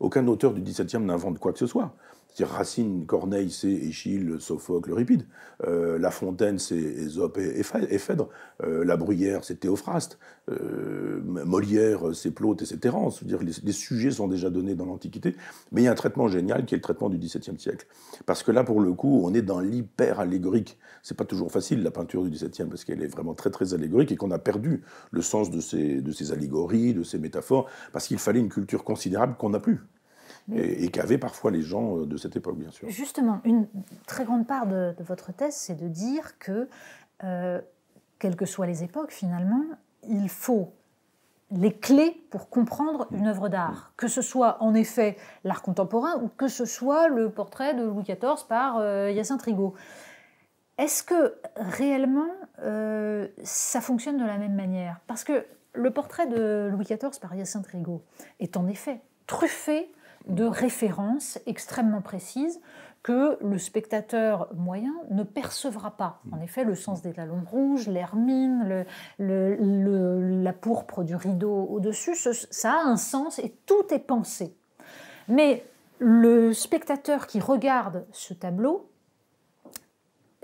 aucun auteur du XVIIe n'invente quoi que ce soit. C'est-à-dire Racine, Corneille, c'est Échille, Sophocle, Euripide. Euh, la Fontaine, c'est Ésope et, Phèdre. Euh, la Bruyère, c'est Théophraste. Euh, Molière, c'est Plaute et c'est Terence. Dire, les, sujets sont déjà donnés dans l'Antiquité. Mais il y a un traitement génial qui est le traitement du XVIIe siècle. Parce que là, pour le coup, on est dans l'hyper allégorique. C'est pas toujours facile, la peinture du XVIIe, parce qu'elle est vraiment très, très allégorique et qu'on a perdu le sens de ces, de ces allégories, de ces métaphores, parce qu'il fallait une culture considérable qu'on n'a plus et, qu'avaient parfois les gens euh, de cette époque, bien sûr. Justement, une très grande part de, votre thèse, c'est de dire que, euh, quelles que soient les époques, finalement, il faut les clés pour comprendre une œuvre d'art, que ce soit en effet l'art contemporain ou que ce soit le portrait de Louis XIV par euh, Hyacinthe Rigaud. Est-ce que réellement ça fonctionne de la même manière Parce que le portrait de Louis XIV par Hyacinthe Rigaud est en effet truffé de références extrêmement précises que le spectateur moyen ne percevra pas. Mm. En effet, le sens des talons rouges, l'hermine, la pourpre du rideau au-dessus, ça a un sens et tout est pensé. Mais le spectateur qui regarde ce tableau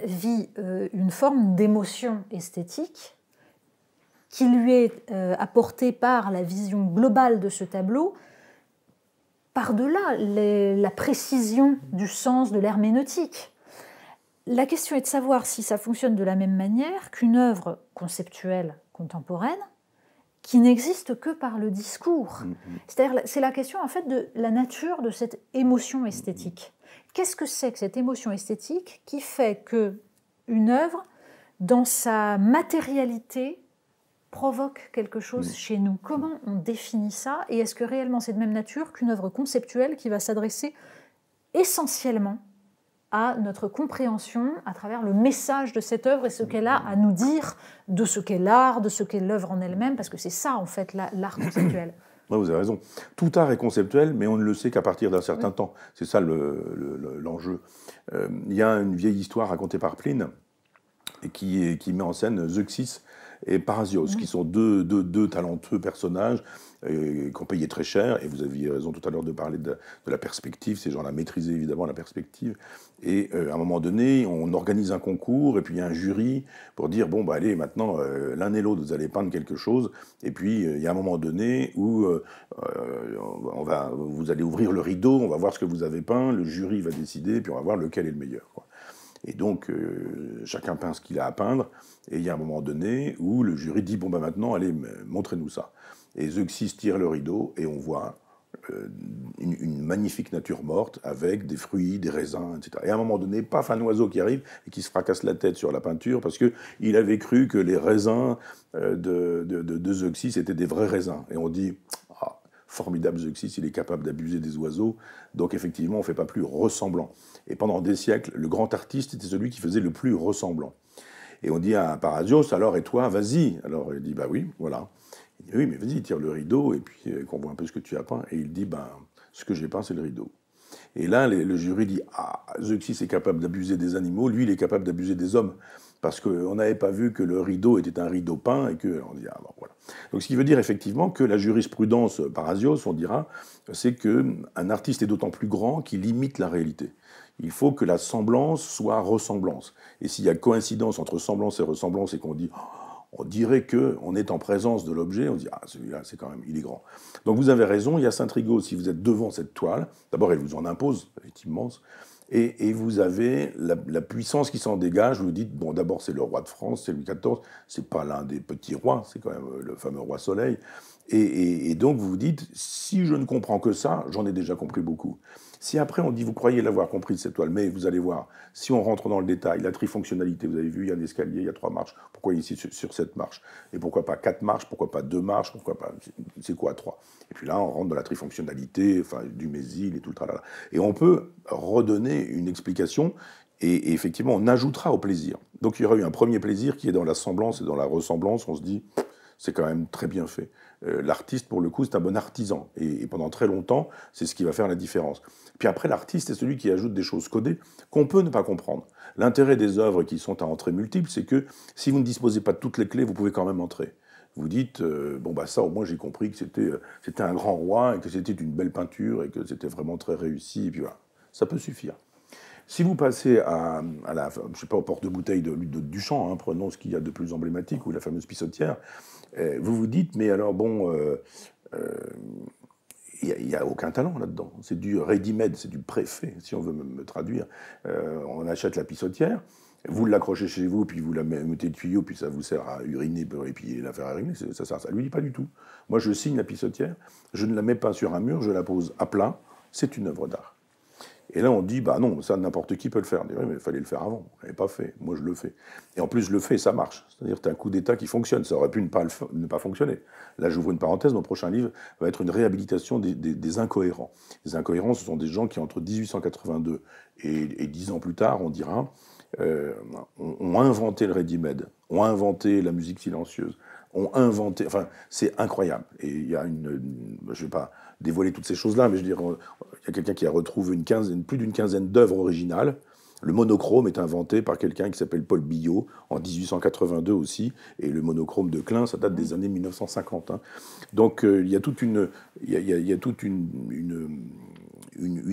vit euh, une forme d'émotion esthétique qui lui est euh, apportée par la vision globale de ce tableau, par-delà la précision du sens de l'herméneutique. La question est de savoir si ça fonctionne de la même manière qu'une œuvre conceptuelle contemporaine qui n'existe que par le discours. Mm-hmm. C'est-à-dire, c'est la question en fait de la nature de cette émotion mm-hmm. esthétique. Qu'est-ce que c'est que cette émotion esthétique qui fait que une œuvre, dans sa matérialité, provoque quelque chose mm. chez nous Comment on définit ça Et est-ce que réellement c'est de même nature qu'une œuvre conceptuelle qui va s'adresser essentiellement à notre compréhension à travers le message de cette œuvre et ce qu'elle a à nous dire de ce qu'est l'art, de ce qu'est l'œuvre en elle-même, parce que c'est ça en fait l'art conceptuel. vous avez raison. Tout art est conceptuel, mais on ne le sait qu'à partir d'un certain temps. C'est ça l'enjeu. Le, euh, Il y a une vieille histoire racontée par Pline qui, qui met en scène Zeuxis, et Parasios, qui sont deux, deux, deux talentueux personnages euh, qu'on payé très cher, et vous aviez raison tout à l'heure de parler de, la perspective, ces gens-là maîtrisaient évidemment la perspective, et euh, à un moment donné, on organise un concours, et puis il y a un jury pour dire, bon, bah allez, maintenant, euh, l'un et l'autre, vous allez peindre quelque chose, et puis il y a un moment donné où on va, vous allez ouvrir le rideau, on va voir ce que vous avez peint, le jury va décider, et puis on va voir lequel est le meilleur. Et donc, euh, chacun peint ce qu'il a à peindre. Et il y a un moment donné où le jury dit Bon, ben maintenant, allez, montrez-nous ça. Et Zeuxis tire le rideau et on voit euh, une, magnifique nature morte avec des fruits, des raisins, etc. Et à un moment donné, paf, un oiseau qui arrive et qui se fracasse la tête sur la peinture parce qu'il avait cru que les raisins euh, de, de, de, Zeuxis étaient des vrais raisins. Et on dit ah, formidable Zeuxis, il est capable d'abuser des oiseaux. Donc effectivement, on ne fait pas plus ressemblant. Et pendant des siècles, le grand artiste était celui qui faisait le plus ressemblant. Et on dit à Parasios, alors et toi, vas-y. Alors il dit, bah oui, voilà. Il dit, oui, mais vas-y, tire le rideau et puis euh, qu'on voit un peu ce que tu as peint. Et il dit, ben, ce que j'ai peint, c'est le rideau. Et là, le jury dit, ah, Zeuxis est capable d'abuser des animaux, lui, il est capable d'abuser des hommes. Parce qu'on n'avait pas vu que le rideau était un rideau peint et que. on dit, ah, voilà. Donc, ce qui veut dire effectivement que la jurisprudence euh, Parasios, on dira, c'est qu'un artiste est d'autant plus grand qu'il imite la réalité il faut que la semblance soit ressemblance. Et s'il y a coïncidence entre semblance et ressemblance et qu'on dit on dirait que on est en présence de l'objet, on dit ah celui-là c'est quand même il est grand. Donc vous avez raison, il y a Saint-Trigaud si vous êtes devant cette toile, d'abord elle vous en impose, elle est immense. Et, vous avez la, la puissance qui s'en dégage. Vous dites bon, d'abord c'est le roi de France, c'est Louis XIV. C'est pas l'un des petits rois, c'est quand même le fameux roi Soleil. Et, donc vous vous dites, si je ne comprends que ça, j'en ai déjà compris beaucoup. Si après on dit, vous croyez l'avoir compris de cette toile, mais vous allez voir, si on rentre dans le détail, la trifonctionnalité, vous avez vu, il y a un escalier, il y a trois marches, pourquoi ici sur, sept cette marche Et pourquoi pas quatre marches, pourquoi pas deux marches, pourquoi pas, c'est quoi trois Et puis là, on rentre dans la trifonctionnalité, enfin, du mésil et tout le tralala. Et on peut redonner une explication et, effectivement, on ajoutera au plaisir. Donc il y aura eu un premier plaisir qui est dans la semblance et dans la ressemblance. On se dit, c'est quand même très bien fait. Euh, l'artiste, pour le coup, c'est un bon artisan. Et, pendant très longtemps, c'est ce qui va faire la différence. Puis après, l'artiste est celui qui ajoute des choses codées qu'on peut ne pas comprendre. L'intérêt des œuvres qui sont à entrée multiple, c'est que si vous ne disposez pas de toutes les clés, vous pouvez quand même entrer. Vous dites, euh, bon, bah ça, au moins, j'ai compris que euh, c'était un grand roi et que c'était une belle peinture et que c'était vraiment très réussi. Et puis voilà, ça peut suffire. Si vous passez à, la, je sais pas, au porte-bouteille de, de Duchamp, hein, prenons ce qu'il y a de plus emblématique, ou la fameuse pissotière, euh, vous vous dites, mais alors bon, il euh, n'y euh, a, aucun talent là-dedans. C'est du ready-made, c'est du préfet, si on veut me, traduire. on achète la pissotière, vous l'accrochez chez vous, puis vous la mettez de tuyau, puis ça vous sert à uriner, et puis la faire uriner, ça ne ça. Lui, dit pas du tout. Moi, je signe la pissotière, je ne la mets pas sur un mur, je la pose à plat, c'est une œuvre d'art. Et là, on dit, bah non, ça, n'importe qui peut le faire. On oui, mais il fallait le faire avant. On l'avait pas fait. Moi, je le fais. Et en plus, je le fais, ça marche. C'est-à-dire, c'est un coup d'État qui fonctionne. Ça aurait pu ne pas, ne pas fonctionner. Là, j'ouvre une parenthèse. Mon prochain livre va être une réhabilitation des, des, incohérents. Les incohérents, ce sont des gens qui, entre 1882 et dix ans plus tard, on dira, euh, ont, inventé le ready-made, ont inventé la musique silencieuse, ont inventé. Enfin, c'est incroyable. Et il y a une. une je ne vais pas dévoiler toutes ces choses-là, mais je veux dire, il y a quelqu'un qui a retrouvé une plus d'une quinzaine d'œuvres originales. Le monochrome est inventé par quelqu'un qui s'appelle Paul Billot en 1882 aussi, et le monochrome de Klein, ça date des années 1950. Hein. Donc euh, il y a toute une,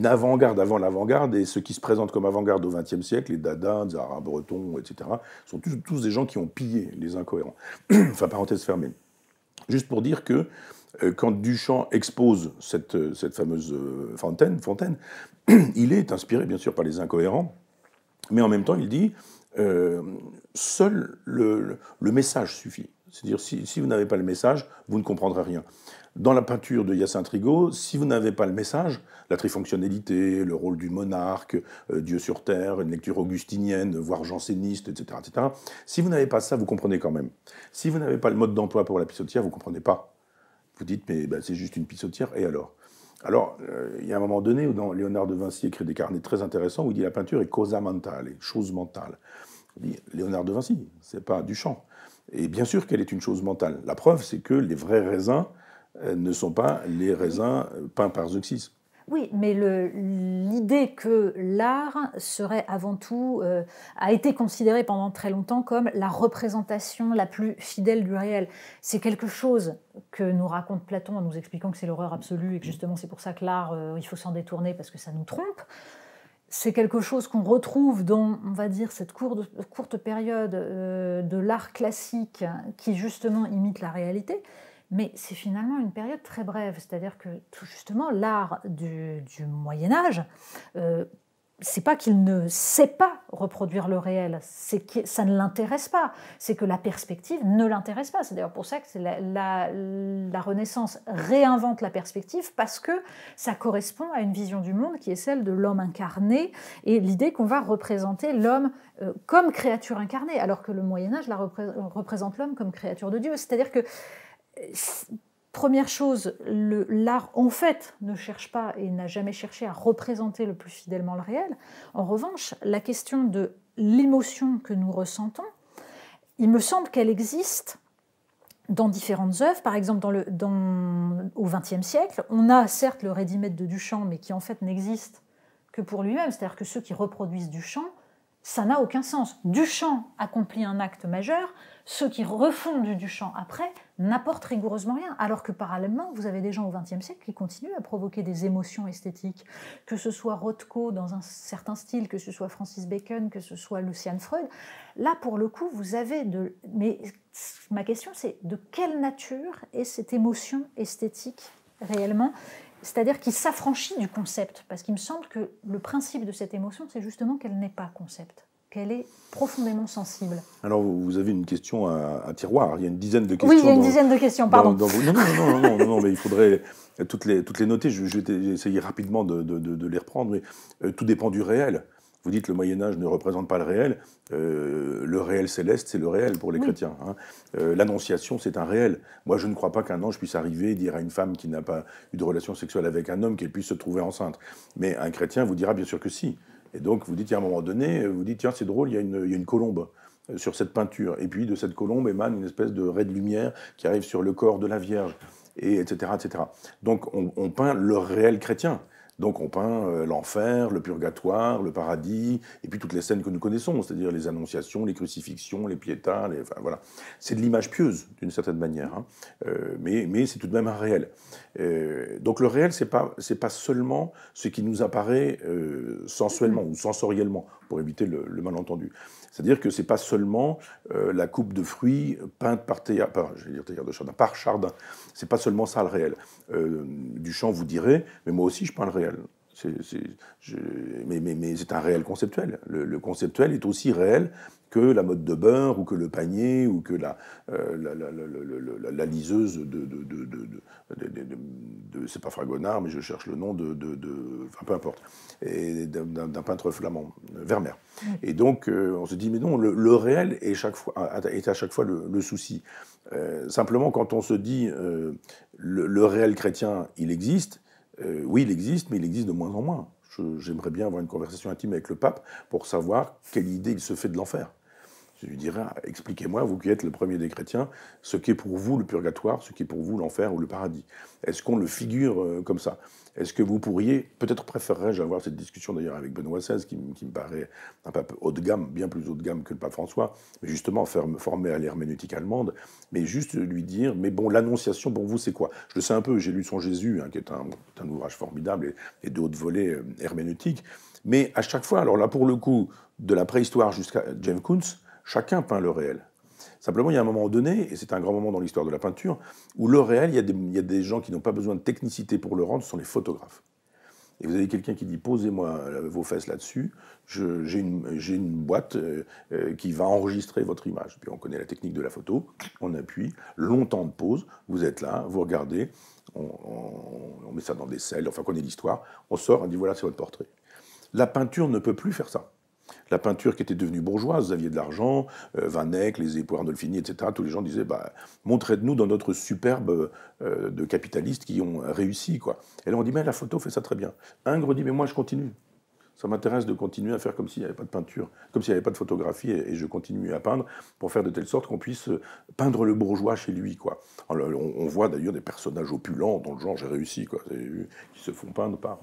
avant l'avant-garde, et ceux qui se présentent comme avant-garde au XXe siècle, les Dada, Zara Breton, etc., sont tous, tous, des gens qui ont pillé les incohérents. enfin, parenthèse fermée. Juste pour dire que euh, quand Duchamp expose cette, euh, cette fameuse euh, fontaine, fontaine, il est inspiré bien sûr par les incohérents, mais en même temps il dit seul le, message suffit. C'est-à-dire si, vous n'avez pas le message, vous ne comprendrez rien. Dans la peinture de Hyacinthe Rigaud, si vous n'avez pas le message, la trifonctionnalité, le rôle du monarque, Dieu sur terre, une lecture augustinienne, voire janséniste, etc., etc. Si vous n'avez pas ça, vous comprenez quand même. Si vous n'avez pas le mode d'emploi pour la pissotière, vous comprenez pas. Vous dites, mais bah, c'est juste une pissotière, et alors alors, euh, il y a un moment donné où dans Léonard de Vinci écrit des carnets très intéressants où il dit la peinture est cosa mentale, chose mentale. Il dit, Léonard de Vinci, c'est pas Duchamp. Et bien sûr qu'elle est une chose mentale. La preuve, c'est que les vrais raisins euh, ne sont pas les raisins euh, peints par Zeuxis. Oui, mais l'idée que l'art serait avant tout, euh, a été considérée pendant très longtemps comme la représentation la plus fidèle du réel. C'est quelque chose que nous raconte Platon en nous expliquant que c'est l'horreur absolue et que justement c'est pour ça que l'art, euh, il faut s'en détourner parce que ça nous trompe. C'est quelque chose qu'on retrouve dans, on va dire, cette courte, période euh, de l'art classique qui justement imite la réalité mais c'est finalement une période très brève. C'est-à-dire que tout justement, l'art du, Moyen Âge, euh, c'est pas qu'il ne sait pas reproduire le réel, c'est que ça ne l'intéresse pas, c'est que la perspective ne l'intéresse pas. C'est d'ailleurs pour ça que la, la, Renaissance réinvente la perspective parce que ça correspond à une vision du monde qui est celle de l'homme incarné et l'idée qu'on va représenter l'homme euh, comme créature incarnée, alors que le Moyen Âge la représente l'homme comme créature de Dieu. C'est-à-dire que euh, première chose, l'art en fait ne cherche pas et n'a jamais cherché à représenter le plus fidèlement le réel. En revanche, la question de l'émotion que nous ressentons, il me semble qu'elle existe dans différentes œuvres. Par exemple, au XXe siècle, on a certes le ready de Duchamp, mais qui en fait n'existe que pour lui-même. C'est-à-dire que ceux qui reproduisent Duchamp ça n'a aucun sens. Duchamp accomplit un acte majeur, ceux qui refont du Duchamp après n'apportent rigoureusement rien, alors que parallèlement, vous avez des gens au XXe siècle qui continuent à provoquer des émotions esthétiques, que ce soit Rothko dans un certain style, que ce soit Francis Bacon, que ce soit Lucian Freud. Là, pour le coup, vous avez de... Mais ma question, c'est de quelle nature est cette émotion esthétique réellement c'est-à-dire qu'il s'affranchit du concept, parce qu'il me semble que le principe de cette émotion, c'est justement qu'elle n'est pas concept, qu'elle est profondément sensible. Alors, vous avez une question à, tiroir. Il y a une dizaine de questions. Oui, il y a une dizaine de questions, pardon. non, non, non, non, non, mais il faudrait toutes les, toutes les noter. J'ai essayé rapidement de, de, les reprendre, mais euh, tout dépend du réel. Vous dites le Moyen Âge ne représente pas le réel. Euh, le réel céleste, c'est le réel pour les chrétiens. Hein. Euh, l'annonciation, c'est un réel. Moi, je ne crois pas qu'un ange puisse arriver et dire à une femme qui n'a pas eu de relation sexuelle avec un homme qu'elle puisse se trouver enceinte. Mais un chrétien vous dira bien sûr que si. Et donc, vous dites, à un moment donné, euh, vous dites, tiens, c'est drôle, il y, a une, colombe sur cette peinture. Et puis, de cette colombe émane une espèce de raie de lumière qui arrive sur le corps de la Vierge et etc. etc. Donc on, peint le réel chrétien. Donc on peint euh, l'enfer, le purgatoire, le paradis, et puis toutes les scènes que nous connaissons, c'est-à-dire les annonciations, les crucifixions, les piétas, Enfin, voilà. C'est de l'image pieuse d'une certaine manière, hein. euh, mais, c'est tout de même un réel. Euh, donc le réel, ce pas pas seulement ce qui nous apparaît sensuellement ou sensoriellement, pour éviter le malentendu. C'est-à-dire que ce n'est pas seulement euh, la coupe de fruits peinte par par, de Chardin, par Chardin. C'est pas seulement ça le réel. Euh, Duchamp vous dirait, mais moi aussi je peins le réel. mais, c'est un réel conceptuel. le, conceptuel est aussi réel que la mode de beurre ou que le panier ou que la, la, liseuse de... de, de, c'est pas Fragonard, mais je cherche le nom de... enfin, peu importe. D'un peintre flamand, Vermeer. Et donc, on se dit, mais non, le, réel est, chaque fois, est, à chaque fois le, souci. simplement, quand on se dit, le, le, réel chrétien, il existe, oui, il existe, mais il existe de moins en moins. J'aimerais bien avoir une conversation intime avec le pape pour savoir quelle idée il se fait de l'enfer. Je lui dirais, expliquez-moi, vous qui êtes le premier des chrétiens, ce qu'est pour vous le purgatoire, ce qu'est pour vous l'enfer ou le paradis. Est-ce qu'on le figure euh, comme ça Est-ce que vous pourriez, peut-être préférerais-je avoir cette discussion d'ailleurs avec Benoît XVI, qui, me paraît un pape haut de gamme, bien plus haut de gamme que le pape François, mais justement ferme, formé à l'herméneutique allemande, mais juste lui dire, mais bon, l'annonciation pour vous, c'est quoi Je le sais un peu, j'ai lu Son Jésus, hein, qui est un, ouvrage formidable et, d'autres volets herméneutiques, herméneutique, mais à chaque fois, alors là pour le coup, de la préhistoire jusqu'à James Kuntz, Chacun peint le réel. Simplement, il y a un moment donné, et c'est un grand moment dans l'histoire de la peinture, où le réel, il y a des, gens qui n'ont pas besoin de technicité pour le rendre, ce sont les photographes. Et vous avez quelqu'un qui dit posez-moi euh, vos fesses là-dessus, j'ai une, boîte euh, euh, qui va enregistrer votre image. Puis on connaît la technique de la photo, on appuie, longtemps de pause, vous êtes là, vous regardez, on, met ça dans des selles, enfin on connaît l'histoire, on sort, on dit voilà c'est votre portrait. La peinture ne peut plus faire ça. La peinture qui était devenue bourgeoise, vous aviez de l'argent, vanneck euh, Van Eyck, les époux Arnolfini, etc. Tous les gens disaient bah, montrez-nous dans notre superbe euh, de capitalistes qui ont réussi. Quoi. Et là, on dit mais la photo fait ça très bien. Ingres dit mais moi, je continue. Ça m'intéresse de continuer à faire comme s'il n'y avait pas de peinture, comme s'il n'y avait pas de photographie, et, je continue à peindre pour faire de telle sorte qu'on puisse euh, peindre le bourgeois chez lui. Quoi. on, voit d'ailleurs des personnages opulents dont le genre j'ai réussi, quoi, qui se font peindre par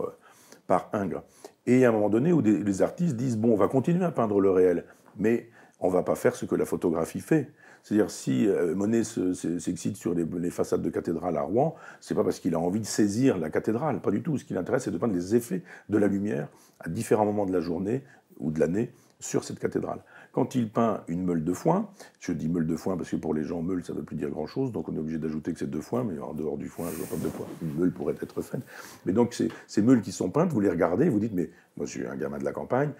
par Ingres. Et à un moment donné, où les artistes disent bon, on va continuer à peindre le réel, mais on va pas faire ce que la photographie fait. C'est-à-dire, si euh, Monet s'excite sur les, façades de cathédrales à Rouen, c'est pas parce qu'il a envie de saisir la cathédrale, pas du tout. Ce qui l'intéresse, c'est de peindre les effets de la lumière à différents moments de la journée ou de l'année sur cette cathédrale. Quand il peint une meule de foin, je dis meule de foin parce que pour les gens, meule, ça ne veut plus dire grand-chose, donc on est obligé d'ajouter que c'est de foin, mais en dehors du foin, je vois pas de quoi Une meule pourrait être faite. Mais donc ces meules qui sont peintes, vous les regardez, vous dites, mais moi je suis un gamin de la campagne,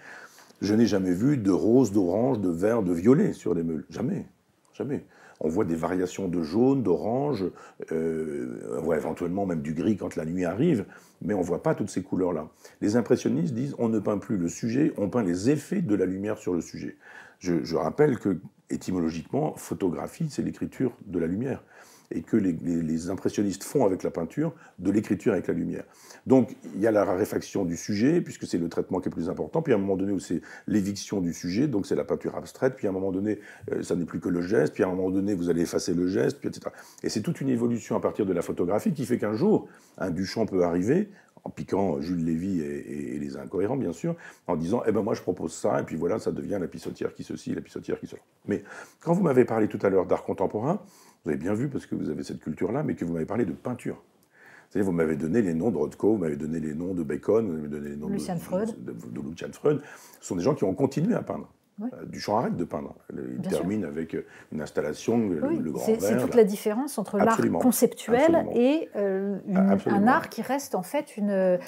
je n'ai jamais vu de rose, d'orange, de vert, de violet sur les meules. Jamais. Jamais on voit des variations de jaune, d'orange, euh, on voit éventuellement même du gris quand la nuit arrive, mais on ne voit pas toutes ces couleurs-là. Les impressionnistes disent on ne peint plus le sujet, on peint les effets de la lumière sur le sujet. Je, je rappelle que, étymologiquement, photographie, c'est l'écriture de la lumière et que les, impressionnistes font avec la peinture, de l'écriture avec la lumière. Donc il y a la raréfaction du sujet, puisque c'est le traitement qui est plus important, puis à un moment donné où c'est l'éviction du sujet, donc c'est la peinture abstraite, puis à un moment donné, euh, ça n'est plus que le geste, puis à un moment donné, vous allez effacer le geste, puis etc. Et c'est toute une évolution à partir de la photographie qui fait qu'un jour, un Duchamp peut arriver en piquant Jules Lévy et, les incohérents, bien sûr, en disant Eh ben moi je propose ça, et puis voilà, ça devient la pissotière qui ceci, la pissotière qui cela. Mais quand vous m'avez parlé tout à l'heure d'art contemporain, vous avez bien vu, parce que vous avez cette culture-là, mais que vous m'avez parlé de peinture. cest vous m'avez donné les noms de Rothko, vous m'avez donné les noms de Bacon, vous m'avez donné les noms de, De, Freud. Ce sont des gens qui ont continué à peindre. Euh, Duchamp arrête de peindre. Il termine avec euh, une installation, le, grand C'est toute la différence entre l'art conceptuel et euh, un art qui reste en fait une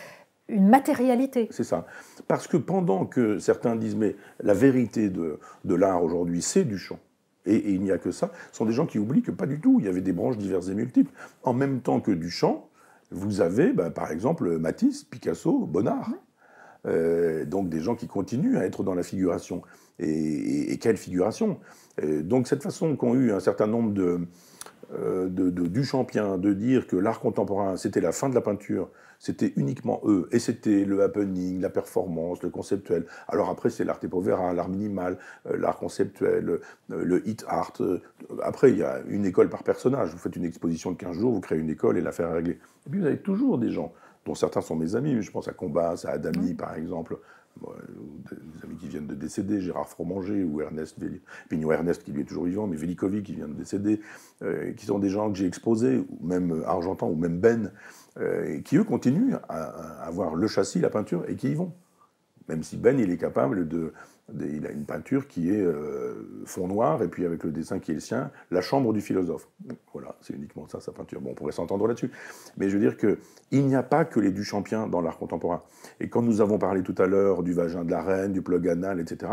une matérialité. C'est ça. Parce que pendant que certains disent, mais la vérité de, de l'art aujourd'hui, c'est Duchamp, et, il n'y a que ça, Ce sont des gens qui oublient que pas du tout. Il y avait des branches diverses et multiples. En même temps que Duchamp, vous avez bah, par exemple Matisse, Picasso, Bonnard. Euh, donc des gens qui continuent à être dans la figuration. Et, quelle figuration euh, Donc cette façon qu'ont eu un certain nombre de, euh, de dire que l'art contemporain, c'était la fin de la peinture, c'était uniquement eux. Et c'était le happening, la performance, le conceptuel. Alors après, c'est l'art épovera, l'art minimal, euh, l'art conceptuel, euh, le hit art. Euh, après, il y a une école par personnage. Vous faites une exposition de 15 jours, vous créez une école et l'affaire est réglée. Et puis vous avez toujours des gens, dont certains sont mes amis. Je pense à Combas, à Adami, mmh. par exemple des amis qui viennent de décéder, Gérard Fromanger ou Ernest Pignon Ernest qui lui est toujours vivant, mais Velikovic qui vient de décéder, qui sont des gens que j'ai exposés, ou même Argentan ou même Ben, euh, qui eux continuent à, avoir le châssis, la peinture, et qui y vont. Même si Ben, il est capable de, il a une peinture qui est euh, fond noir, et puis avec le dessin qui est le sien, la chambre du philosophe. Voilà, c'est uniquement ça, sa peinture. Bon, on pourrait s'entendre là-dessus. Mais je veux dire qu'il n'y a pas que les Duchampiens dans l'art contemporain. Et quand nous avons parlé tout à l'heure du vagin de la reine, du plug anal, etc.,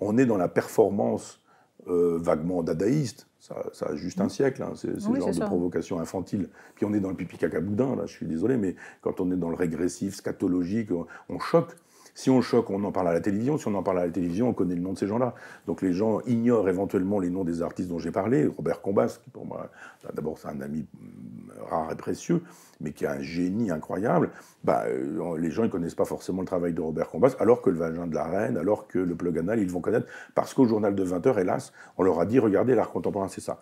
on est dans la performance euh, vaguement dadaïste. Ça, a juste un mm. siècle, hein, c'est genre de provocation infantile. Puis on est dans le pipi caca boudin, là, je suis désolé, mais quand on est dans le régressif, scatologique, on choque. Si on choque, on en parle à la télévision. Si on en parle à la télévision, on connaît le nom de ces gens-là. Donc les gens ignorent éventuellement les noms des artistes dont j'ai parlé. Robert Combas, qui pour moi, bah, d'abord c'est un ami euh, rare et précieux, mais qui a un génie incroyable. Bah, euh, les gens ne connaissent pas forcément le travail de Robert Combas, alors que le vagin de la reine, alors que le plug anal, ils vont connaître. Parce qu'au journal de 20h, hélas, on leur a dit, regardez, l'art contemporain, c'est ça.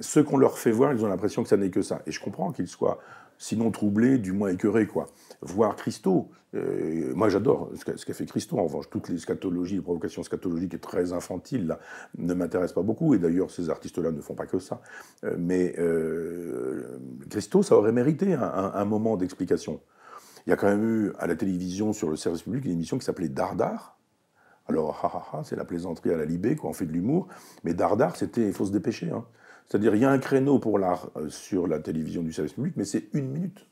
ce qu'on leur fait voir, ils ont l'impression que ça n'est que ça. Et je comprends qu'ils soient, sinon troublés, du moins écœurés, quoi voir Christo. Euh, moi, j'adore ce qu'a fait Christo. En revanche, toutes les scatologies, les provocations scatologiques et très infantiles, ne m'intéressent pas beaucoup. Et d'ailleurs, ces artistes-là ne font pas que ça. Euh, mais euh, Christo, ça aurait mérité un, moment d'explication. Il y a quand même eu à la télévision, sur le service public, une émission qui s'appelait Dardar. Alors, c'est la plaisanterie à la Libé, quoi, on fait de l'humour. Mais Dardar, c'était, il faut se dépêcher. Hein. C'est-à-dire, il y a un créneau pour l'art sur la télévision du service public, mais c'est une minute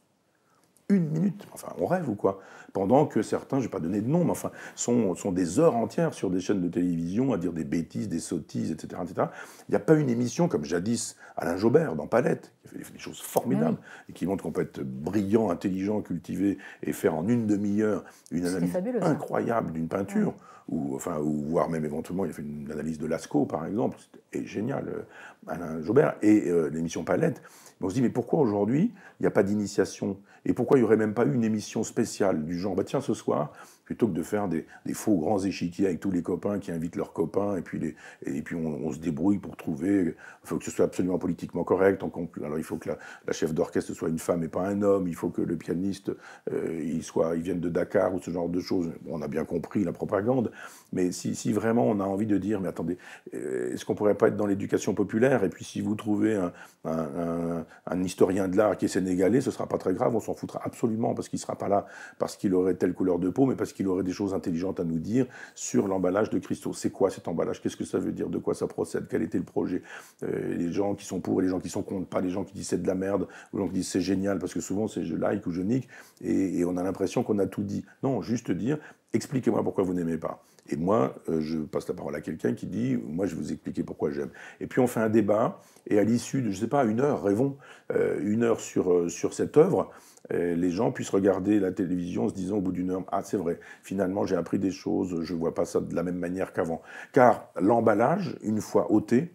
une minute. Enfin, on rêve ou quoi Pendant que certains, je ne vais pas donner de nom, mais enfin, sont, sont, des heures entières sur des chaînes de télévision à dire des bêtises, des sottises, etc. etc. Il n'y a pas une émission comme jadis Alain Jobert dans Palette, qui fait des choses formidables ah et qui montre qu'on peut être brillant, intelligent, cultivé et faire en une demi-heure une analyse incroyable d'une peinture. Ou, enfin, ou voire même éventuellement, il a fait une analyse de Lascaux, par exemple, c'est génial, euh, Alain Jobert, et euh, l'émission Palette. On se dit, mais pourquoi aujourd'hui, il n'y a pas d'initiation et pourquoi il n'y aurait même pas eu une émission spéciale du genre, bah tiens, ce soir, plutôt que de faire des, faux grands échiquiers avec tous les copains qui invitent leurs copains, et puis, et puis on, se débrouille pour trouver, il faut que ce soit absolument politiquement correct, alors il faut que la, chef d'orchestre soit une femme et pas un homme, il faut que le pianiste, euh, il, soit, il vienne de Dakar ou ce genre de choses, on a bien compris la propagande, mais si, si vraiment on a envie de dire, mais attendez, euh, est-ce qu'on pourrait pas être dans l'éducation populaire, et puis si vous trouvez un, un, un historien de l'art qui est sénégalais, ce sera pas très grave, on s'en foutra absolument, parce qu'il sera pas là, parce qu'il aurait telle couleur de peau, mais parce qu'il aurait des choses intelligentes à nous dire sur l'emballage de cristaux. C'est quoi cet emballage Qu'est-ce que ça veut dire De quoi ça procède Quel était le projet euh, Les gens qui sont pour et les gens qui sont contre, pas les gens qui disent c'est de la merde ou les gens qui disent c'est génial, parce que souvent c'est je like ou je nique, et, on a l'impression qu'on a tout dit. Non, juste dire expliquez-moi pourquoi vous n'aimez pas. Et moi, euh, je passe la parole à quelqu'un qui dit, moi, je vais vous expliquer pourquoi j'aime. Et puis on fait un débat, et à l'issue de, je ne sais pas, une heure, rêvons, euh, une heure sur, sur cette œuvre, euh, les gens puissent regarder la télévision se disant au bout d'une heure, ah c'est vrai, finalement j'ai appris des choses, je ne vois pas ça de la même manière qu'avant. Car l'emballage, une fois ôté,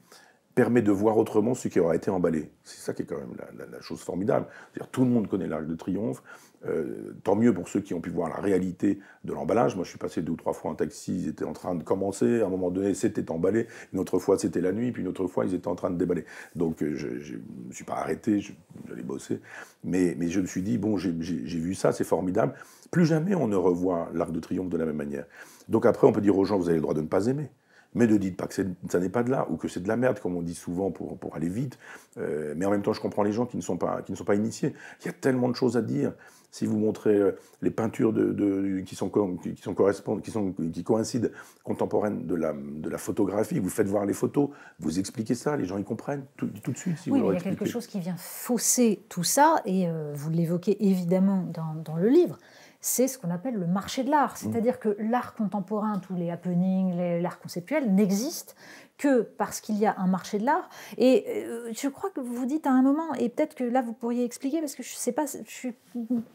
permet de voir autrement ce qui aura été emballé. C'est ça qui est quand même la, la chose formidable. tout le monde connaît l'Arc de Triomphe, euh, tant mieux pour ceux qui ont pu voir la réalité de l'emballage. Moi, je suis passé deux ou trois fois en taxi, ils étaient en train de commencer. À un moment donné, c'était emballé. Une autre fois, c'était la nuit. Puis une autre fois, ils étaient en train de déballer. Donc, euh, je ne me suis pas arrêté, j'allais bosser. Mais, mais, je me suis dit, bon, j'ai vu ça, c'est formidable. Plus jamais on ne revoit l'Arc de Triomphe de la même manière. Donc après, on peut dire aux gens, vous avez le droit de ne pas aimer. Mais ne dites pas que ça n'est pas de là, ou que c'est de la merde, comme on dit souvent pour, aller vite. Euh, mais en même temps, je comprends les gens qui ne, pas, qui ne sont pas initiés. Il y a tellement de choses à dire si vous montrez euh, les peintures de, qui, sont, qui, sont correspondent, qui, sont, qui coïncident contemporaines de la, de la photographie, vous faites voir les photos, vous expliquez ça, les gens y comprennent tout, tout de suite. oui, il y a quelque chose qui vient fausser tout ça, et euh, vous l'évoquez évidemment dans, dans le livre c'est ce qu'on appelle le marché de l'art. Mmh. C'est-à-dire que l'art contemporain, tous les happenings, l'art conceptuel, n'existe que parce qu'il y a un marché de l'art. Et euh, je crois que vous vous dites à un moment, et peut-être que là vous pourriez expliquer, parce que je ne sais pas, je suis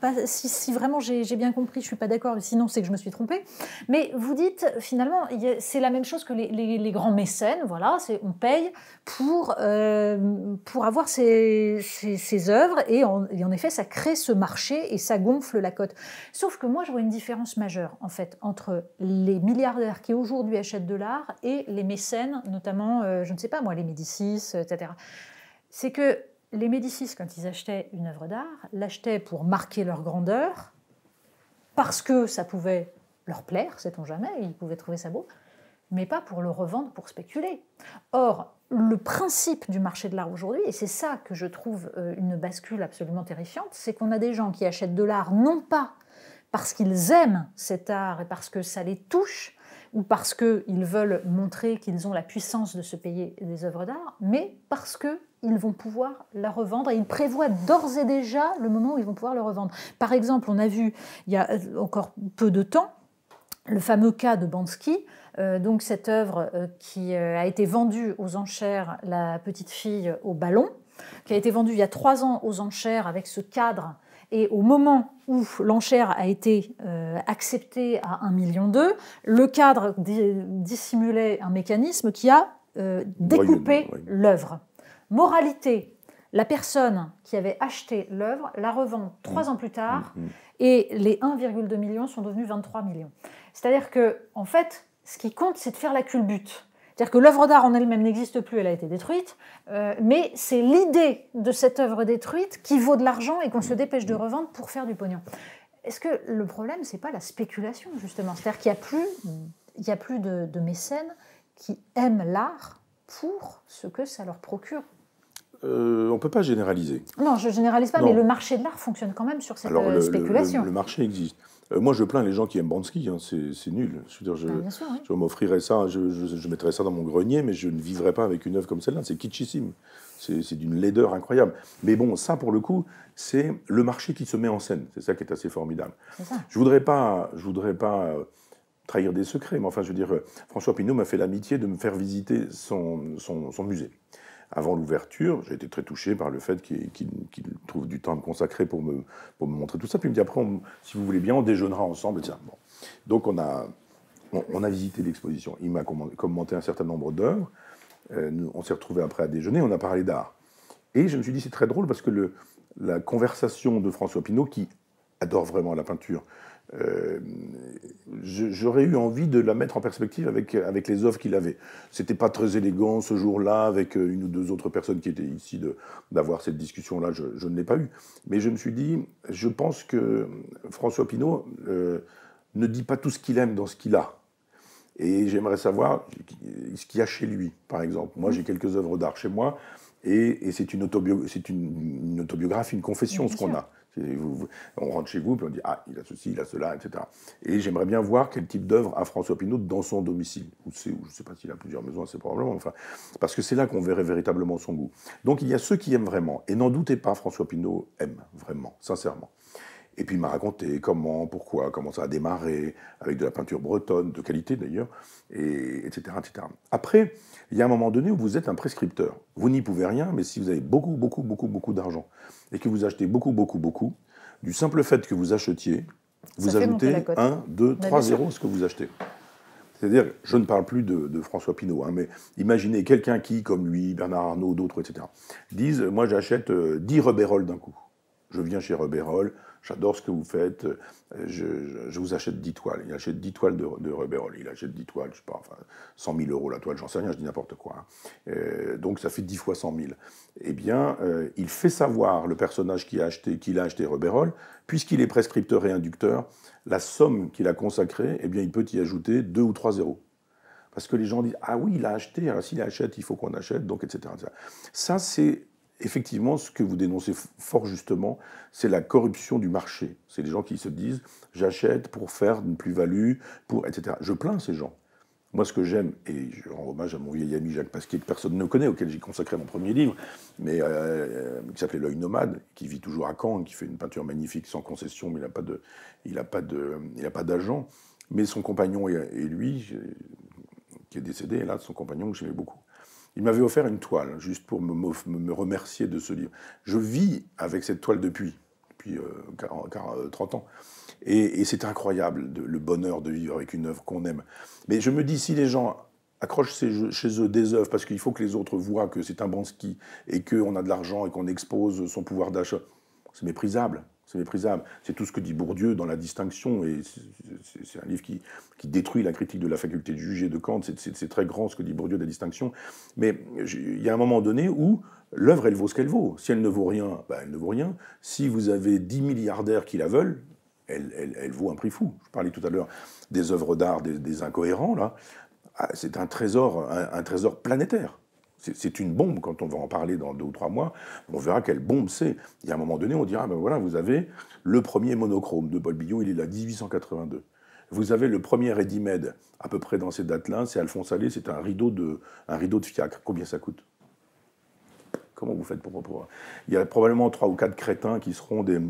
pas si, vraiment j'ai bien compris, je ne suis pas d'accord, sinon c'est que je me suis trompée. Mais vous dites finalement, c'est la même chose que les, grands mécènes, voilà, on paye pour, euh, pour avoir ces, œuvres, et en, et en, effet ça crée ce marché et ça gonfle la cote. Sauf que moi je vois une différence majeure en fait entre les milliardaires qui aujourd'hui achètent de l'art et les mécènes notamment, euh, je ne sais pas moi, les Médicis, etc. C'est que les Médicis, quand ils achetaient une œuvre d'art, l'achetaient pour marquer leur grandeur, parce que ça pouvait leur plaire, sait-on jamais, ils pouvaient trouver ça beau, mais pas pour le revendre pour spéculer. Or, le principe du marché de l'art aujourd'hui, et c'est ça que je trouve euh, une bascule absolument terrifiante, c'est qu'on a des gens qui achètent de l'art non pas parce qu'ils aiment cet art et parce que ça les touche, ou parce qu'ils veulent montrer qu'ils ont la puissance de se payer des œuvres d'art, mais parce que ils vont pouvoir la revendre et ils prévoient d'ores et déjà le moment où ils vont pouvoir le revendre. Par exemple, on a vu il y a encore peu de temps le fameux cas de Bansky, euh, donc cette œuvre euh, qui euh, a été vendue aux enchères, La petite fille au ballon, qui a été vendue il y a trois ans aux enchères avec ce cadre et au moment où l'enchère a été euh, acceptée à 1,2 million le cadre dissimulait un mécanisme qui a euh, découpé l'œuvre. Moralité, la personne qui avait acheté l'œuvre la revend trois mmh. ans plus tard mmh, mmh. et les 1,2 millions sont devenus 23 millions. C'est-à-dire que, en fait, ce qui compte, c'est de faire la culbute. C'est-à-dire que l'œuvre d'art en elle-même n'existe plus, elle a été détruite, euh, mais c'est l'idée de cette œuvre détruite qui vaut de l'argent et qu'on se dépêche de revendre pour faire du pognon. Est-ce que le problème, c'est pas la spéculation, justement C'est-à-dire qu'il n'y a plus, il a plus de, mécènes qui aiment l'art pour ce que ça leur procure euh, on ne peut pas généraliser. Non, je ne généralise pas, mais le marché de l'art fonctionne quand même sur cette euh, spéculation. le, marché existe. Euh, moi, je plains les gens qui aiment Bansky, hein, c'est nul. Je, ah, je, m'offrirais ça, je, je, mettrais ça dans mon grenier, mais je ne vivrais pas avec une œuvre comme celle-là. C'est kitschissime. C'est d'une laideur incroyable. Mais bon, ça, pour le coup, c'est le marché qui se met en scène. C'est ça qui est assez formidable. je voudrais pas, voudrais pas euh, trahir des secrets, mais enfin, je veux dire, euh, François Pinault m'a fait l'amitié de me faire visiter son musée avant l'ouverture, j'ai été très touché par le fait qu'il trouve du temps à me consacrer pour me, pour me montrer tout ça. Puis il me dit après, si vous voulez bien, on déjeunera ensemble. Et Bon. Donc on a, on, a visité l'exposition. Il m'a commenté un certain nombre d'œuvres. Euh, on s'est retrouvés après à déjeuner, on a parlé d'art. Et je me suis dit, c'est très drôle parce que le, la conversation de François Pinault, qui adore vraiment la peinture, euh, j'aurais eu envie de la mettre en perspective avec, avec les œuvres qu'il avait. C'était pas très élégant ce jour-là, avec euh, une ou deux autres personnes qui étaient ici, d'avoir cette discussion-là, je, ne l'ai pas eu. Mais je me suis dit, je pense que François Pinault euh, ne dit pas tout ce qu'il aime dans ce qu'il a. Et j'aimerais savoir ce qu'il y a chez lui, par exemple. Moi, j'ai quelques œuvres d'art chez moi, et, c'est une, une, autobiographie, une confession, ce qu'on a. On rentre chez vous, puis on dit Ah, il a ceci, il a cela, etc. Et j'aimerais bien voir quel type d'œuvre a François Pinault dans son domicile. Ou je ne sais pas s'il a plusieurs maisons, c'est probablement. Enfin, parce que c'est là qu'on verrait véritablement son goût. Donc il y a ceux qui aiment vraiment. Et n'en doutez pas, François Pinault aime vraiment, sincèrement. Et puis il m'a raconté comment, pourquoi, comment ça a démarré, avec de la peinture bretonne, de qualité d'ailleurs, et, etc. Après, il y a un moment donné où vous êtes un prescripteur. Vous n'y pouvez rien, mais si vous avez beaucoup, beaucoup, beaucoup, beaucoup d'argent et que vous achetez beaucoup, beaucoup, beaucoup, du simple fait que vous achetiez, vous ajoutez 1, 2, 3, 0 ce que vous achetez. C'est-à-dire, je ne parle plus de, François Pinault, hein, mais imaginez quelqu'un qui, comme lui, Bernard Arnault, d'autres, etc., disent Moi, j'achète 10 euh, d'un coup. Je viens chez Reberol j'adore ce que vous faites, euh, je, je, vous achète 10 toiles. Il achète 10 toiles de, de Reberol, il achète 10 toiles, je sais pas, enfin, 100 000 euros la toile, j'en sais rien, je dis n'importe quoi. Hein. Euh, donc ça fait 10 fois 100 000. Eh bien, euh, il fait savoir, le personnage qui a acheté, qu'il a acheté Reberol, puisqu'il est prescripteur et inducteur, la somme qu'il a consacrée, eh bien, il peut y ajouter 2 ou 3 zéros. Parce que les gens disent Ah oui, il a acheté, alors s'il achète, il faut qu'on achète, donc, etc. Ça, c'est effectivement, ce que vous dénoncez fort justement, c'est la corruption du marché. C'est les gens qui se disent j'achète pour faire une plus-value, pour etc. Je plains ces gens. Moi, ce que j'aime, et je rends hommage à mon vieil ami Jacques Pasquier, que personne ne connaît, auquel j'ai consacré mon premier livre, mais euh, euh, qui s'appelait L'œil nomade, qui vit toujours à Caen, qui fait une peinture magnifique sans concession, mais il n'a pas d'agent. Mais son compagnon et, lui, qui est décédé, là, son compagnon que j'aimais beaucoup, il m'avait offert une toile, juste pour me, remercier de ce livre. Je vis avec cette toile depuis, depuis 30 euh, euh, ans. Et, c'est incroyable, le bonheur de vivre avec une œuvre qu'on aime. Mais je me dis, si les gens accrochent chez eux des œuvres, parce qu'il faut que les autres voient que c'est un bon ski, et qu'on a de l'argent, et qu'on expose son pouvoir d'achat, c'est méprisable c'est méprisable. C'est tout ce que dit Bourdieu dans La Distinction, et c'est un livre qui, détruit la critique de la faculté de juger de Kant. C'est très grand ce que dit Bourdieu de La Distinction. Mais il y a un moment donné où l'œuvre, elle vaut ce qu'elle vaut. Si elle ne vaut rien, bah, elle ne vaut rien. Si vous avez 10 milliardaires qui la veulent, elle, vaut un prix fou. Je parlais tout à l'heure des œuvres d'art des, incohérents, là. Ah, c'est un trésor, un trésor planétaire. C'est une bombe, quand on va en parler dans deux ou trois mois, on verra quelle bombe c'est. Il y a un moment donné, on dira, ben voilà, vous avez le premier monochrome de Paul il est là, 1882. Vous avez le premier Edimed, à peu près dans ces dates-là, c'est Alphonse Allais, c'est un, rideau de, un rideau de fiacre. Combien ça coûte Comment vous faites pour, pour Il y a probablement trois ou quatre crétins qui seront des,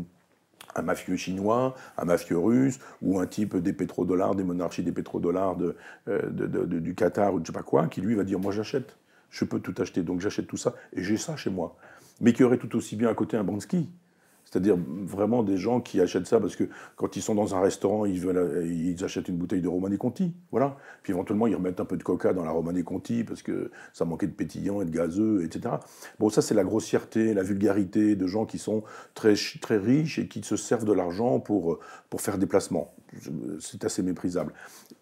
un mafieux chinois, un mafieux russe, ou un type des pétrodollars, des monarchies des pétrodollars de, euh, du Qatar ou je je sais pas quoi, qui lui va dire Moi j'achète je peux tout acheter. Donc j'achète tout ça et j'ai ça chez moi. Mais qui aurait tout aussi bien à côté un banc C'est-à-dire vraiment des gens qui achètent ça parce que quand ils sont dans un restaurant, ils, veulent, ils achètent une bouteille de Romane Conti. Voilà. Puis éventuellement, ils remettent un peu de coca dans la Romane Conti parce que ça manquait de pétillant et de gazeux, etc. Bon, ça, c'est la grossièreté, la vulgarité de gens qui sont très, très riches et qui se servent de l'argent pour, pour faire des placements. C'est assez méprisable.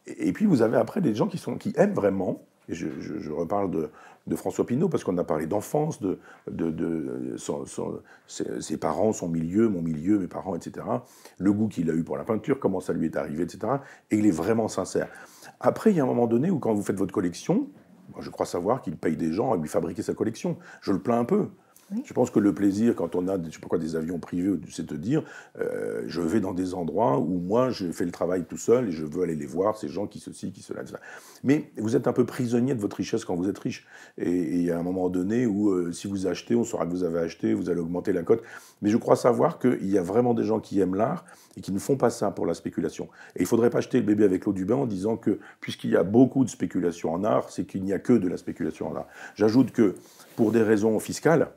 Et puis, vous avez après des gens qui, sont, qui aiment vraiment, et je reparle de, de François Pinault, parce qu'on a parlé d'enfance, de, ses, ses, parents, son milieu, mon milieu, mes parents, etc. Le goût qu'il a eu pour la peinture, comment ça lui est arrivé, etc. Et il est vraiment sincère. Après, il y a un moment donné où quand vous faites votre collection, je crois savoir qu'il paye des gens à lui fabriquer sa collection. Je le plains un peu. Je pense que le plaisir, quand on a des, je sais pas quoi, des avions privés, c'est de dire euh, je vais dans des endroits où moi je fais le travail tout seul et je veux aller les voir, ces gens qui ceci, qui se cela. Mais vous êtes un peu prisonnier de votre richesse quand vous êtes riche. Et il y a un moment donné où euh, si vous achetez, on saura que vous avez acheté, vous allez augmenter la cote. Mais je crois savoir qu'il y a vraiment des gens qui aiment l'art et qui ne font pas ça pour la spéculation. Et il ne faudrait pas acheter le bébé avec l'eau du bain en disant que puisqu'il y a beaucoup de spéculation en art, c'est qu'il n'y a que de la spéculation en art. J'ajoute que pour des raisons fiscales,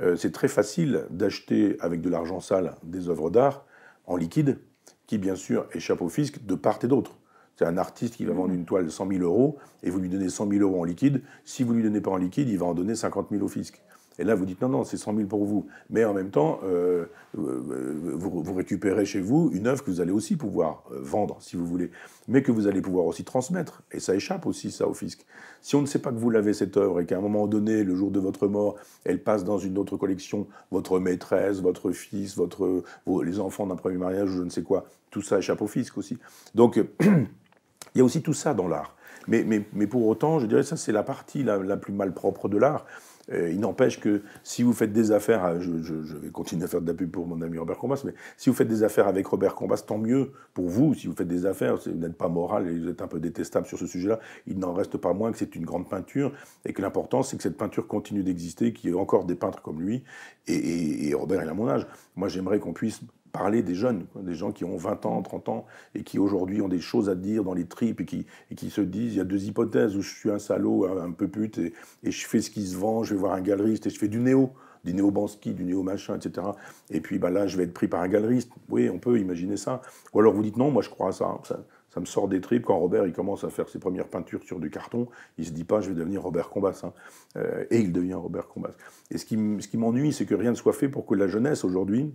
euh, c'est très facile d'acheter avec de l'argent sale des œuvres d'art en liquide, qui bien sûr échappent au fisc de part et d'autre. C'est un artiste qui va vendre mhm. une toile de 100 000 euros et vous lui donnez 100 000 euros en liquide. Si vous lui donnez pas en liquide, il va en donner 50 000 au fisc. Et là, vous dites non, non, c'est 100 000 pour vous. Mais en même temps, euh, euh, vous, récupérez chez vous une œuvre que vous allez aussi pouvoir euh, vendre, si vous voulez, mais que vous allez pouvoir aussi transmettre. Et ça échappe aussi, ça, au fisc. Si on ne sait pas que vous l'avez, cette œuvre, et qu'à un moment donné, le jour de votre mort, elle passe dans une autre collection, votre maîtresse, votre fils, votre, les enfants d'un premier mariage, ou je ne sais quoi, tout ça échappe au fisc aussi. Donc, il y a aussi tout ça dans l'art. Mais, mais, mais, pour autant, je dirais ça, c'est la partie la, la plus malpropre de l'art. Euh, il n'empêche que si vous faites des affaires, euh, je, vais continuer à faire de la pub pour mon ami Robert Combas, mais si vous faites des affaires avec Robert Combas, tant mieux pour vous. Si vous faites des affaires, vous n'êtes pas moral et vous êtes un peu détestable sur ce sujet-là, il n'en reste pas moins que c'est une grande peinture et que l'important, c'est que cette peinture continue d'exister, qu'il y ait encore des peintres comme lui. Et, et Robert, il a mon âge. Moi, j'aimerais qu'on puisse parler des jeunes, des gens qui ont 20 ans, 30 ans, et qui aujourd'hui ont des choses à dire dans les tripes, et qui, se disent, il y a deux hypothèses, où je suis un salaud, un, peu pute, et, je fais ce qui se vend, je vais voir un galeriste, et je fais du néo, du néo-banski, du néo-machin, etc. Et puis bah, là, je vais être pris par un galeriste. Oui, on peut imaginer ça. Ou alors vous dites, non, moi je crois à hein. ça. ça me sort des tripes. Quand Robert il commence à faire ses premières peintures sur du carton, il se dit pas je vais devenir Robert Combas. Hein. Euh, et il devient Robert Combas. Et ce qui, ce qui m'ennuie, c'est que rien ne soit fait pour que la jeunesse aujourd'hui,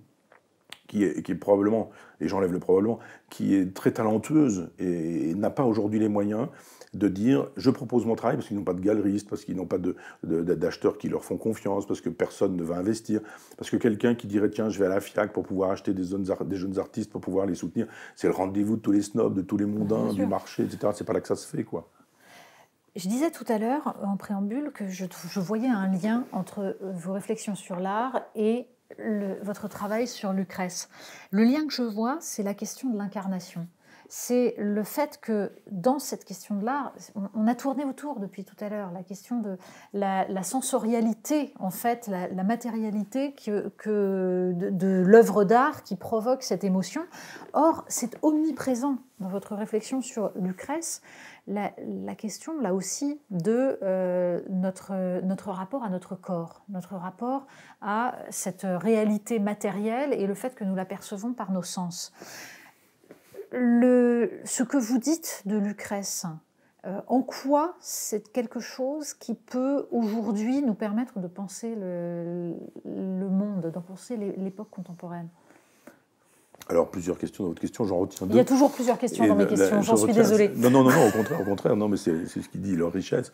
qui est, qui probablement, et j'enlève le probablement, qui est très talentueuse et, n'a pas aujourd'hui les moyens de dire je propose mon travail parce qu'ils n'ont pas de galeristes, parce qu'ils n'ont pas d'acheteurs de, qui leur font confiance, parce que personne ne va investir, parce que quelqu'un qui dirait tiens je vais à la FIAC pour pouvoir acheter des, zones, des jeunes artistes pour pouvoir les soutenir, c'est le rendez-vous de tous les snobs, de tous les mondains, du marché, etc. C'est pas là que ça se fait quoi. Je disais tout à l'heure en préambule que je, je voyais un lien entre vos réflexions sur l'art et votre travail sur Lucrèce. Le lien que je vois, c'est la question de l'incarnation. C'est le fait que dans cette question de l'art, on, a tourné autour depuis tout à l'heure la question de la, sensorialité, en fait, la, matérialité que, de, de l'œuvre d'art qui provoque cette émotion. Or, c'est omniprésent dans votre réflexion sur Lucrèce la, question là aussi de euh, notre, notre rapport à notre corps, notre rapport à cette réalité matérielle et le fait que nous la percevons par nos sens. ce que vous dites de Lucrèce, euh, en quoi c'est quelque chose qui peut aujourd'hui nous permettre de penser le, le monde, d'en penser l'époque contemporaine alors, plusieurs questions dans votre question, j'en retiens deux. Il y a toujours plusieurs questions dans mes questions, j'en suis désolé. Non, non, non, non, au contraire, au contraire, non, mais c'est ce qui dit leur richesse,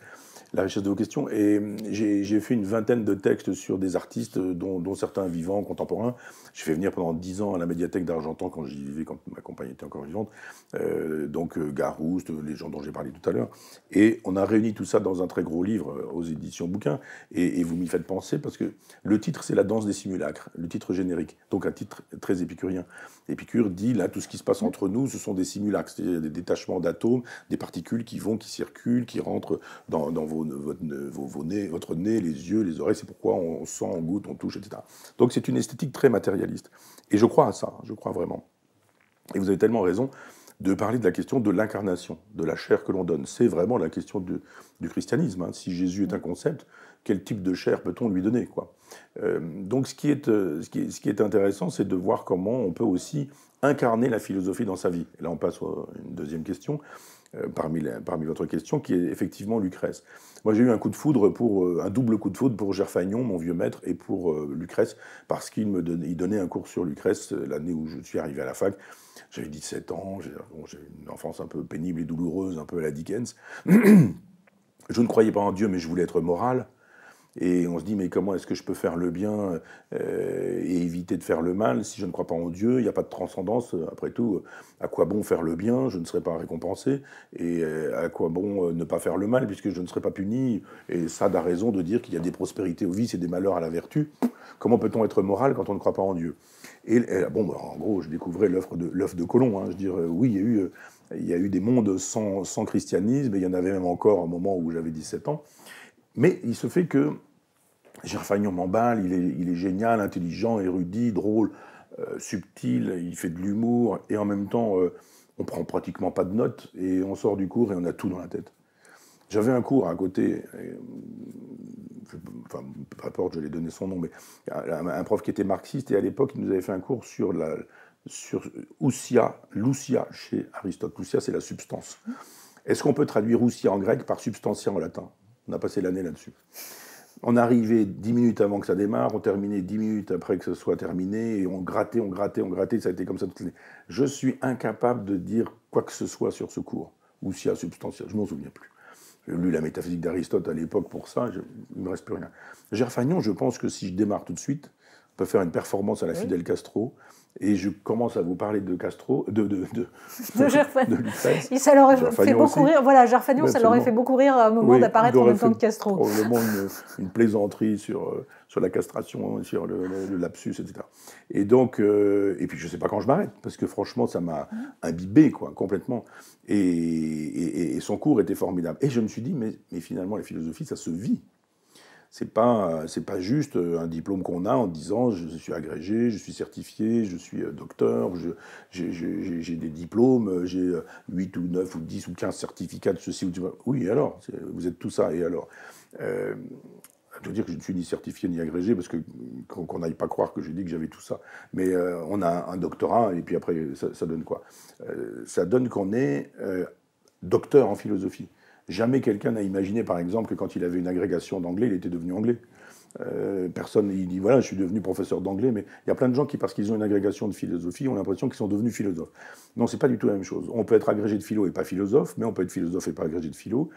la richesse de vos questions. Et euh, j'ai fait une vingtaine de textes sur des artistes, euh, dont, dont certains vivants, contemporains. Je fait venir pendant dix ans à la médiathèque d'Argentan, quand j'y vivais, quand ma compagne était encore vivante, euh, donc Garouste, les gens dont j'ai parlé tout à l'heure. Et on a réuni tout ça dans un très gros livre aux éditions bouquins. Et, et vous m'y faites penser, parce que le titre, c'est La danse des simulacres, le titre générique, donc un titre très épicurien. Épicure dit, là, tout ce qui se passe mm. entre nous, ce sont des simulacres, des détachements d'atomes, des particules qui vont, qui circulent, qui rentrent dans, vos, vos, votre nez, les yeux, les oreilles, c'est pourquoi on sent, on goûte, on touche, etc. Donc c'est une esthétique très matérialiste. Et je crois à ça, hein, je crois vraiment. Et vous avez tellement raison de parler de la question de l'incarnation, de la chair que l'on donne. C'est vraiment la question du, christianisme. Hein. Si Jésus est un concept, quel type de chair peut-on lui donner quoi euh, Donc euh, ce qui est, intéressant, c'est de voir comment on peut aussi incarner la philosophie dans sa vie. là, on passe à une deuxième question. Euh, parmi, votre question, qui est effectivement Lucrèce. Moi, j'ai eu un coup de foudre pour un double coup de foudre pour Gerfagnon, mon vieux maître, et pour Lucrèce, parce qu'il me donnait un cours sur Lucrèce l'année où je suis arrivé à la fac. J'avais 17 ans, j'ai une enfance un peu pénible et douloureuse, un peu à la Dickens. je ne croyais pas en Dieu, mais je voulais être moral. Et on se dit, mais comment est-ce que je peux faire le bien euh, et éviter de faire le mal si je ne crois pas en Dieu Il n'y a pas de transcendance. Après tout, à quoi bon faire le bien Je ne serai pas récompensé. Et euh, à quoi bon euh, ne pas faire le mal puisque je ne serai pas puni Et ça a raison de dire qu'il y a des prospérités aux vices et des malheurs à la vertu. Comment peut-on être moral quand on ne croit pas en Dieu et, euh, bon, bah, en gros, je découvrais l'œuvre de, de Colomb. Hein. Je dirais, euh, oui, il y a eu, euh, il y a eu des mondes sans, christianisme, et il y en avait même encore un moment où j'avais 17 ans. Mais il se fait que Gerfagnon m'emballe, il est, il est génial, intelligent, érudit, drôle, subtil, il fait de l'humour, et en même temps, on prend pratiquement pas de notes, et on sort du cours et on a tout dans la tête. J'avais un cours à côté, enfin, peu importe, je l'ai donné son nom, mais un, prof qui était marxiste, et à l'époque, il nous avait fait un cours sur la sur ousia, chez Aristote. lucia c'est la substance. Est-ce qu'on peut traduire oussia en grec par substantia en latin On a passé l'année là-dessus. On arrivait dix minutes avant que ça démarre, on terminait dix minutes après que ce soit terminé, et on grattait, on grattait, on grattait, ça a été comme ça toute l'année. Je suis incapable de dire quoi que ce soit sur ce cours. Ousia, substantia, je m'en souviens plus. J'ai lu la métaphysique d'Aristote à l'époque pour ça, je, il ne me reste plus rien. Gérard Fagnon, je pense que si je démarre tout de suite, on peut faire une performance à la Fidel Castro, et je commence à vous parler de Castro, de de de, de, de, Ça l'aurait fait beaucoup rire. Voilà, Gerfagnon, ça l'aurait fait beaucoup rire à un moment d'apparaître en même temps que Castro. Probablement oh, une, une, plaisanterie sur euh, sur la castration, sur le, lapsus, etc. Et donc, euh, et puis je sais pas quand je m'arrête parce que franchement, ça m'a imbibé quoi, complètement. Et, et, son cours était formidable. Et je me suis dit, mais, mais finalement, la philosophie, ça se vit c'est pas euh, c'est pas juste euh, un diplôme qu'on a en disant je suis agrégé, je suis certifié, je suis euh, docteur, j'ai des diplômes, j'ai 8 ou 9 ou 10 ou 15 certificats de ceci ou de Oui, alors, vous êtes tout ça, et alors euh, je dire que je ne suis ni certifié ni agrégé, parce que qu'on n'aille pas croire que j'ai dit que j'avais tout ça. Mais on a un doctorat, et puis après, ça, donne quoi Ça donne qu'on est docteur en philosophie. Jamais quelqu'un n'a imaginé, par exemple, que quand il avait une agrégation d'anglais, il était devenu anglais. Euh, personne, il dit voilà, je suis devenu professeur d'anglais, mais il y a plein de gens qui, parce qu'ils ont une agrégation de philosophie, ont l'impression qu'ils sont devenus philosophes. Non, c'est pas du tout la même chose. On peut être agrégé de philo et pas philosophe, mais on peut être philosophe et pas agrégé de philo.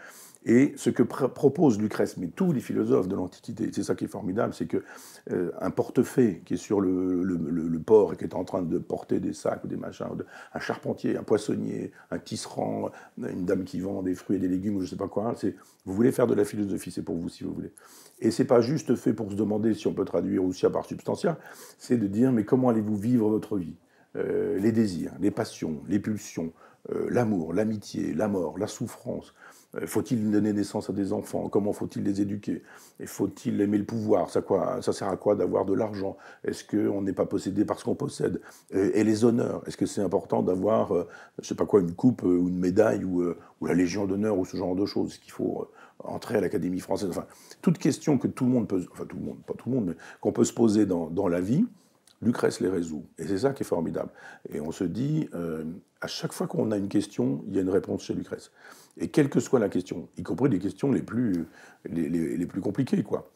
Et ce que propose Lucrèce, mais tous les philosophes de l'Antiquité, c'est ça qui est formidable, c'est que euh, un portefaix qui est sur le, port et qui est en train de porter des sacs ou des machins, un charpentier, un poissonnier, un tisserand, une dame qui vend des fruits et des légumes ou je sais pas quoi, c'est vous voulez faire de la philosophie, c'est pour vous si vous voulez. Et c'est pas juste fait pour se demander si on peut traduire aussi à part substantiel, c'est de dire mais comment allez-vous vivre votre vie, euh, les désirs, les passions, les pulsions, euh, l'amour, l'amitié, la mort, la souffrance. Euh, faut-il donner naissance à des enfants Comment faut-il les éduquer Et Faut-il aimer le pouvoir ça, sert à quoi d'avoir de l'argent Est-ce qu'on n'est pas possédé par ce qu'on possède euh, et, les honneurs Est-ce que c'est important d'avoir, je ne sais pas quoi, une coupe ou une médaille ou, la Légion d'honneur ou ce genre de choses Est-ce qu'il faut entrer à l'Académie française Enfin, toute question que tout le monde peut, tout le monde, pas tout le monde, qu'on peut se poser dans la vie, Lucrèce les résout. Et c'est ça qui est formidable. Et on se dit, euh, à chaque fois qu'on a une question, il y a une réponse chez Lucrèce. Et quelle que soit la question, y compris les questions les plus, les, plus compliquées, quoi.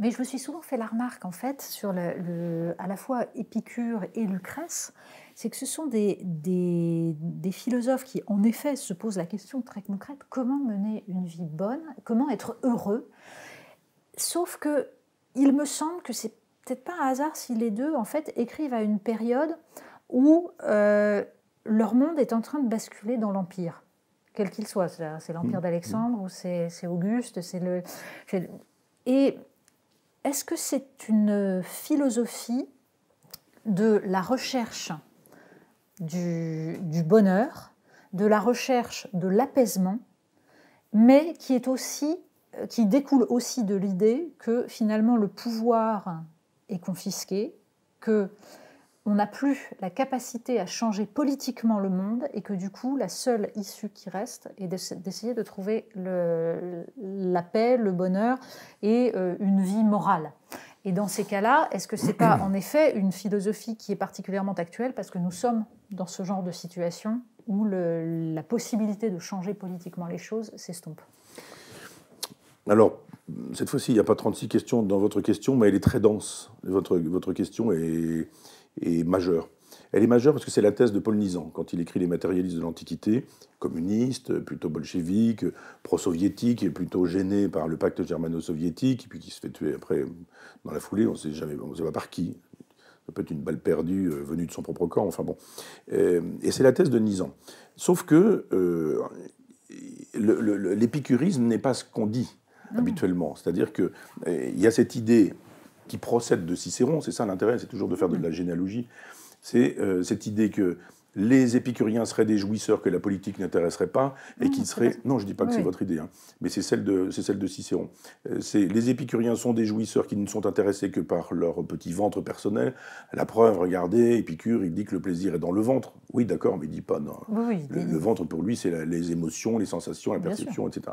Mais je me suis souvent fait la remarque, en fait, sur le, à la fois Épicure et Lucrèce, c'est que ce sont des, des, philosophes qui, en effet, se posent la question très concrète, comment mener une vie bonne, comment être heureux, sauf que il me semble que c'est peut-être pas un hasard si les deux, en fait, écrivent à une période où euh, leur monde est en train de basculer dans l'Empire, quel qu'il soit. C'est l'Empire mm. d'Alexandre ou c'est Auguste, c'est le... Et est-ce que c'est une philosophie de la recherche du, du bonheur, de la recherche de l'apaisement, mais qui est aussi qui découle aussi de l'idée que finalement le pouvoir est confisqué, que on n'a plus la capacité à changer politiquement le monde et que du coup, la seule issue qui reste est d'essayer de trouver le, la paix, le bonheur et euh, une vie morale. Et dans ces cas-là, est-ce que ce n'est pas en effet une philosophie qui est particulièrement actuelle parce que nous sommes dans ce genre de situation où la possibilité de changer politiquement les choses s'estompe Alors, cette fois-ci, il n'y a pas 36 questions dans votre question, mais elle est très dense. Votre, votre question est, est majeure. Elle est majeure parce que c'est la thèse de Paul Nizan, quand il écrit Les matérialistes de l'Antiquité, communiste, plutôt bolchevique, pro-soviétique, plutôt gêné par le pacte germano-soviétique, et puis qui se fait tuer après dans la foulée, on ne sait jamais, on sait pas par qui. Ça peut être une balle perdue euh, venue de son propre camp, enfin bon. Euh, et c'est la thèse de Nizan. Sauf que euh, l'épicurisme n'est pas ce qu'on dit. Mm. habituellement. C'est-à-dire qu'il eh, il y a cette idée qui procède de Cicéron, c'est ça l'intérêt, c'est toujours de faire de la mm. généalogie, c'est euh, cette idée que les épicuriens seraient des jouisseurs que la politique n'intéresserait pas et ah, qui seraient. Non, je ne dis pas que c'est votre idée, hein, mais c'est celle de celle de Cicéron. Euh, les épicuriens sont des jouisseurs qui ne sont intéressés que par leur petit ventre personnel. La preuve, regardez, Épicure, il dit que le plaisir est dans le ventre. Oui, d'accord, mais il dit pas non. le, ventre pour lui, c'est les émotions, les sensations, la perception, etc.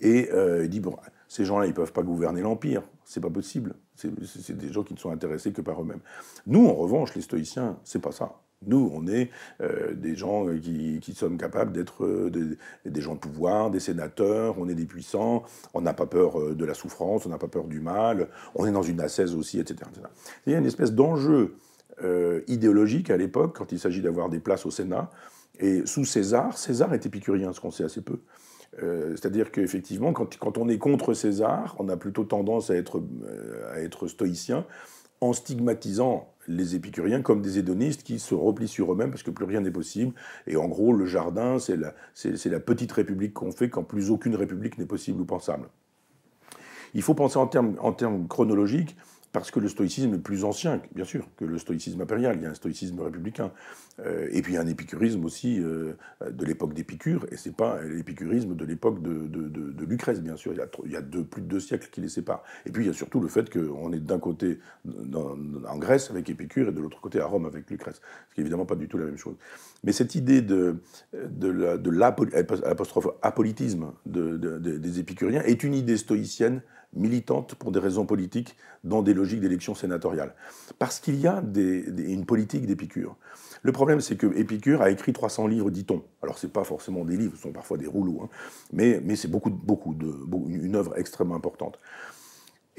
Et euh, il dit bon, ces gens-là, ils ne peuvent pas gouverner l'empire. C'est pas possible. C'est des gens qui ne sont intéressés que par eux-mêmes. Nous, en revanche, les stoïciens, c'est pas ça. Nous, on est euh, des gens euh, qui, sommes capables d'être euh, des, gens de pouvoir, des sénateurs, on est des puissants, on n'a pas peur de la souffrance, on n'a pas peur du mal, on est dans une assaise aussi, etc. Il y a une espèce d'enjeu idéologique à l'époque quand il s'agit d'avoir des places au Sénat. Et sous César, César est épicurien, ce qu'on sait assez peu. c'est-à-dire qu'effectivement, quand, on est contre César, on a plutôt tendance à être stoïcien en stigmatisant les épicuriens comme des hédonistes qui se replient sur eux-mêmes parce que plus rien n'est possible. Et en gros, le jardin, c'est la, petite république qu'on fait quand plus aucune république n'est possible ou pensable. Il faut penser en termes chronologiques parce que le stoïcisme est plus ancien, bien sûr, que le stoïcisme impérial. Il y a un stoïcisme républicain. Euh, et puis il y a un épicurisme aussi euh, de l'époque d'Épicure, et ce n'est pas l'épicurisme de l'époque de, de, Lucrèce, bien sûr. Il y a, il y a plus de deux siècles qui les séparent. Et puis il y a surtout le fait qu'on est d'un côté en Grèce avec Épicure et de l'autre côté à Rome avec Lucrèce, ce qui n'est évidemment pas du tout la même chose. Mais cette idée de, de l'apostrophe apolitisme des épicuriens est une idée stoïcienne militante pour des raisons politiques dans des logiques d'élection sénatoriale. Parce qu'il y a une politique d'Épicure. Le problème, c'est que Épicure a écrit 300 livres, dit-on. Alors, ce n'est pas forcément des livres, ce sont parfois des rouleaux, hein. mais, c'est beaucoup, beaucoup une œuvre extrêmement importante.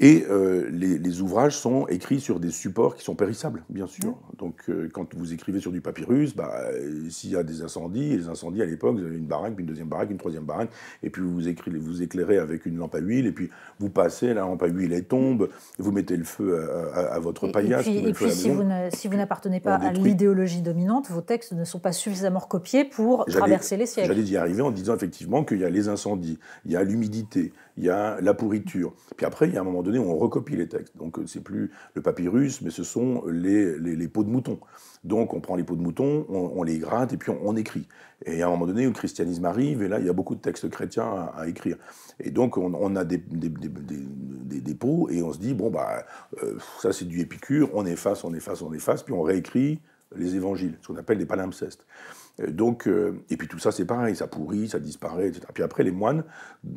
Et euh, les, ouvrages sont écrits sur des supports qui sont périssables, bien sûr. Donc, euh, quand vous écrivez sur du papyrus, bah, euh, s'il y a des incendies, et les incendies à l'époque, vous avez une baraque, puis une deuxième baraque, une troisième baraque, et puis vous écrivez, vous éclairez avec une lampe à huile, et puis vous passez, la lampe à huile, elle tombe, vous mettez le feu à, votre paillage. Et, puis, si, vous si vous n'appartenez pas à l'idéologie dominante, vos textes ne sont pas suffisamment copiés pour traverser les siècles. J'allais y arriver en disant effectivement qu'il y a les incendies, il y a l'humidité, il y a la pourriture. Puis après, il y a un moment donné où on recopie les textes. Donc euh, c'est plus le papyrus, mais ce sont les, les, peaux de mouton. Donc on prend les peaux de mouton, on, les gratte et puis on, écrit. Et à un moment donné, le christianisme arrive, et là, il y a beaucoup de textes chrétiens à, écrire. Et donc on, a des, des, peaux et on se dit, bon, bah, euh, ça c'est du épicure, on efface, on efface, on efface, puis on réécrit les évangiles, ce qu'on appelle des palimpsestes. Euh, donc, euh, et puis tout ça, c'est pareil, ça pourrit, ça disparaît, etc. Puis après, les moines,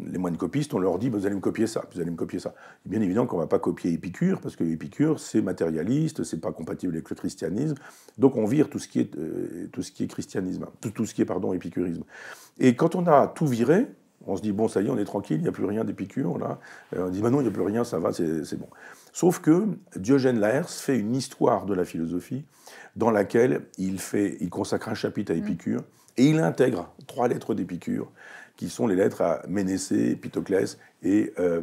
les moines copistes, on leur dit, vous allez me copier ça, vous allez me copier ça. bien évidemment qu'on ne va pas copier Épicure, parce que Épicure, c'est matérialiste, c'est pas compatible avec le christianisme. Donc on vire tout ce qui est, euh, tout ce qui est christianisme, hein, tout, ce qui est, pardon, épicurisme. Et quand on a tout viré, on se dit, bon, ça y est, on est tranquille, il n'y a plus rien d'Épicure, là. on dit, bah non, il n'y a plus rien, ça va, c'est bon. Sauf que Diogène Laërce fait une histoire de la philosophie dans laquelle il, fait, il consacre un chapitre à mm. Épicure, et il intègre trois lettres d'Épicure, qui sont les lettres à Ménécée, Pythoclès et euh,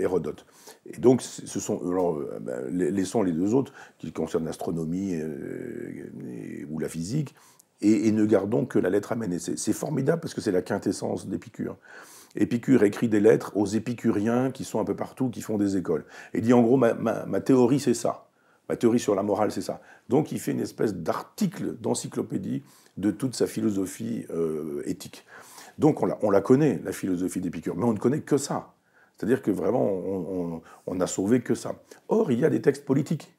Hérodote. Et donc, ce sont, euh, ben, laissons les deux autres, qui concernent l'astronomie euh, ou la physique, et, ne gardons que la lettre à Ménécée. C'est formidable parce que c'est la quintessence d'Épicure. Épicure écrit des lettres aux épicuriens qui sont un peu partout, qui font des écoles. Et dit en gros, ma théorie, c'est ça. La théorie sur la morale, c'est ça. Donc il fait une espèce d'article d'encyclopédie de toute sa philosophie euh, éthique. Donc on la, connaît, la philosophie d'Épicure, mais on ne connaît que ça. C'est-à-dire que vraiment, on n'a sauvé que ça. Or, il y a des textes politiques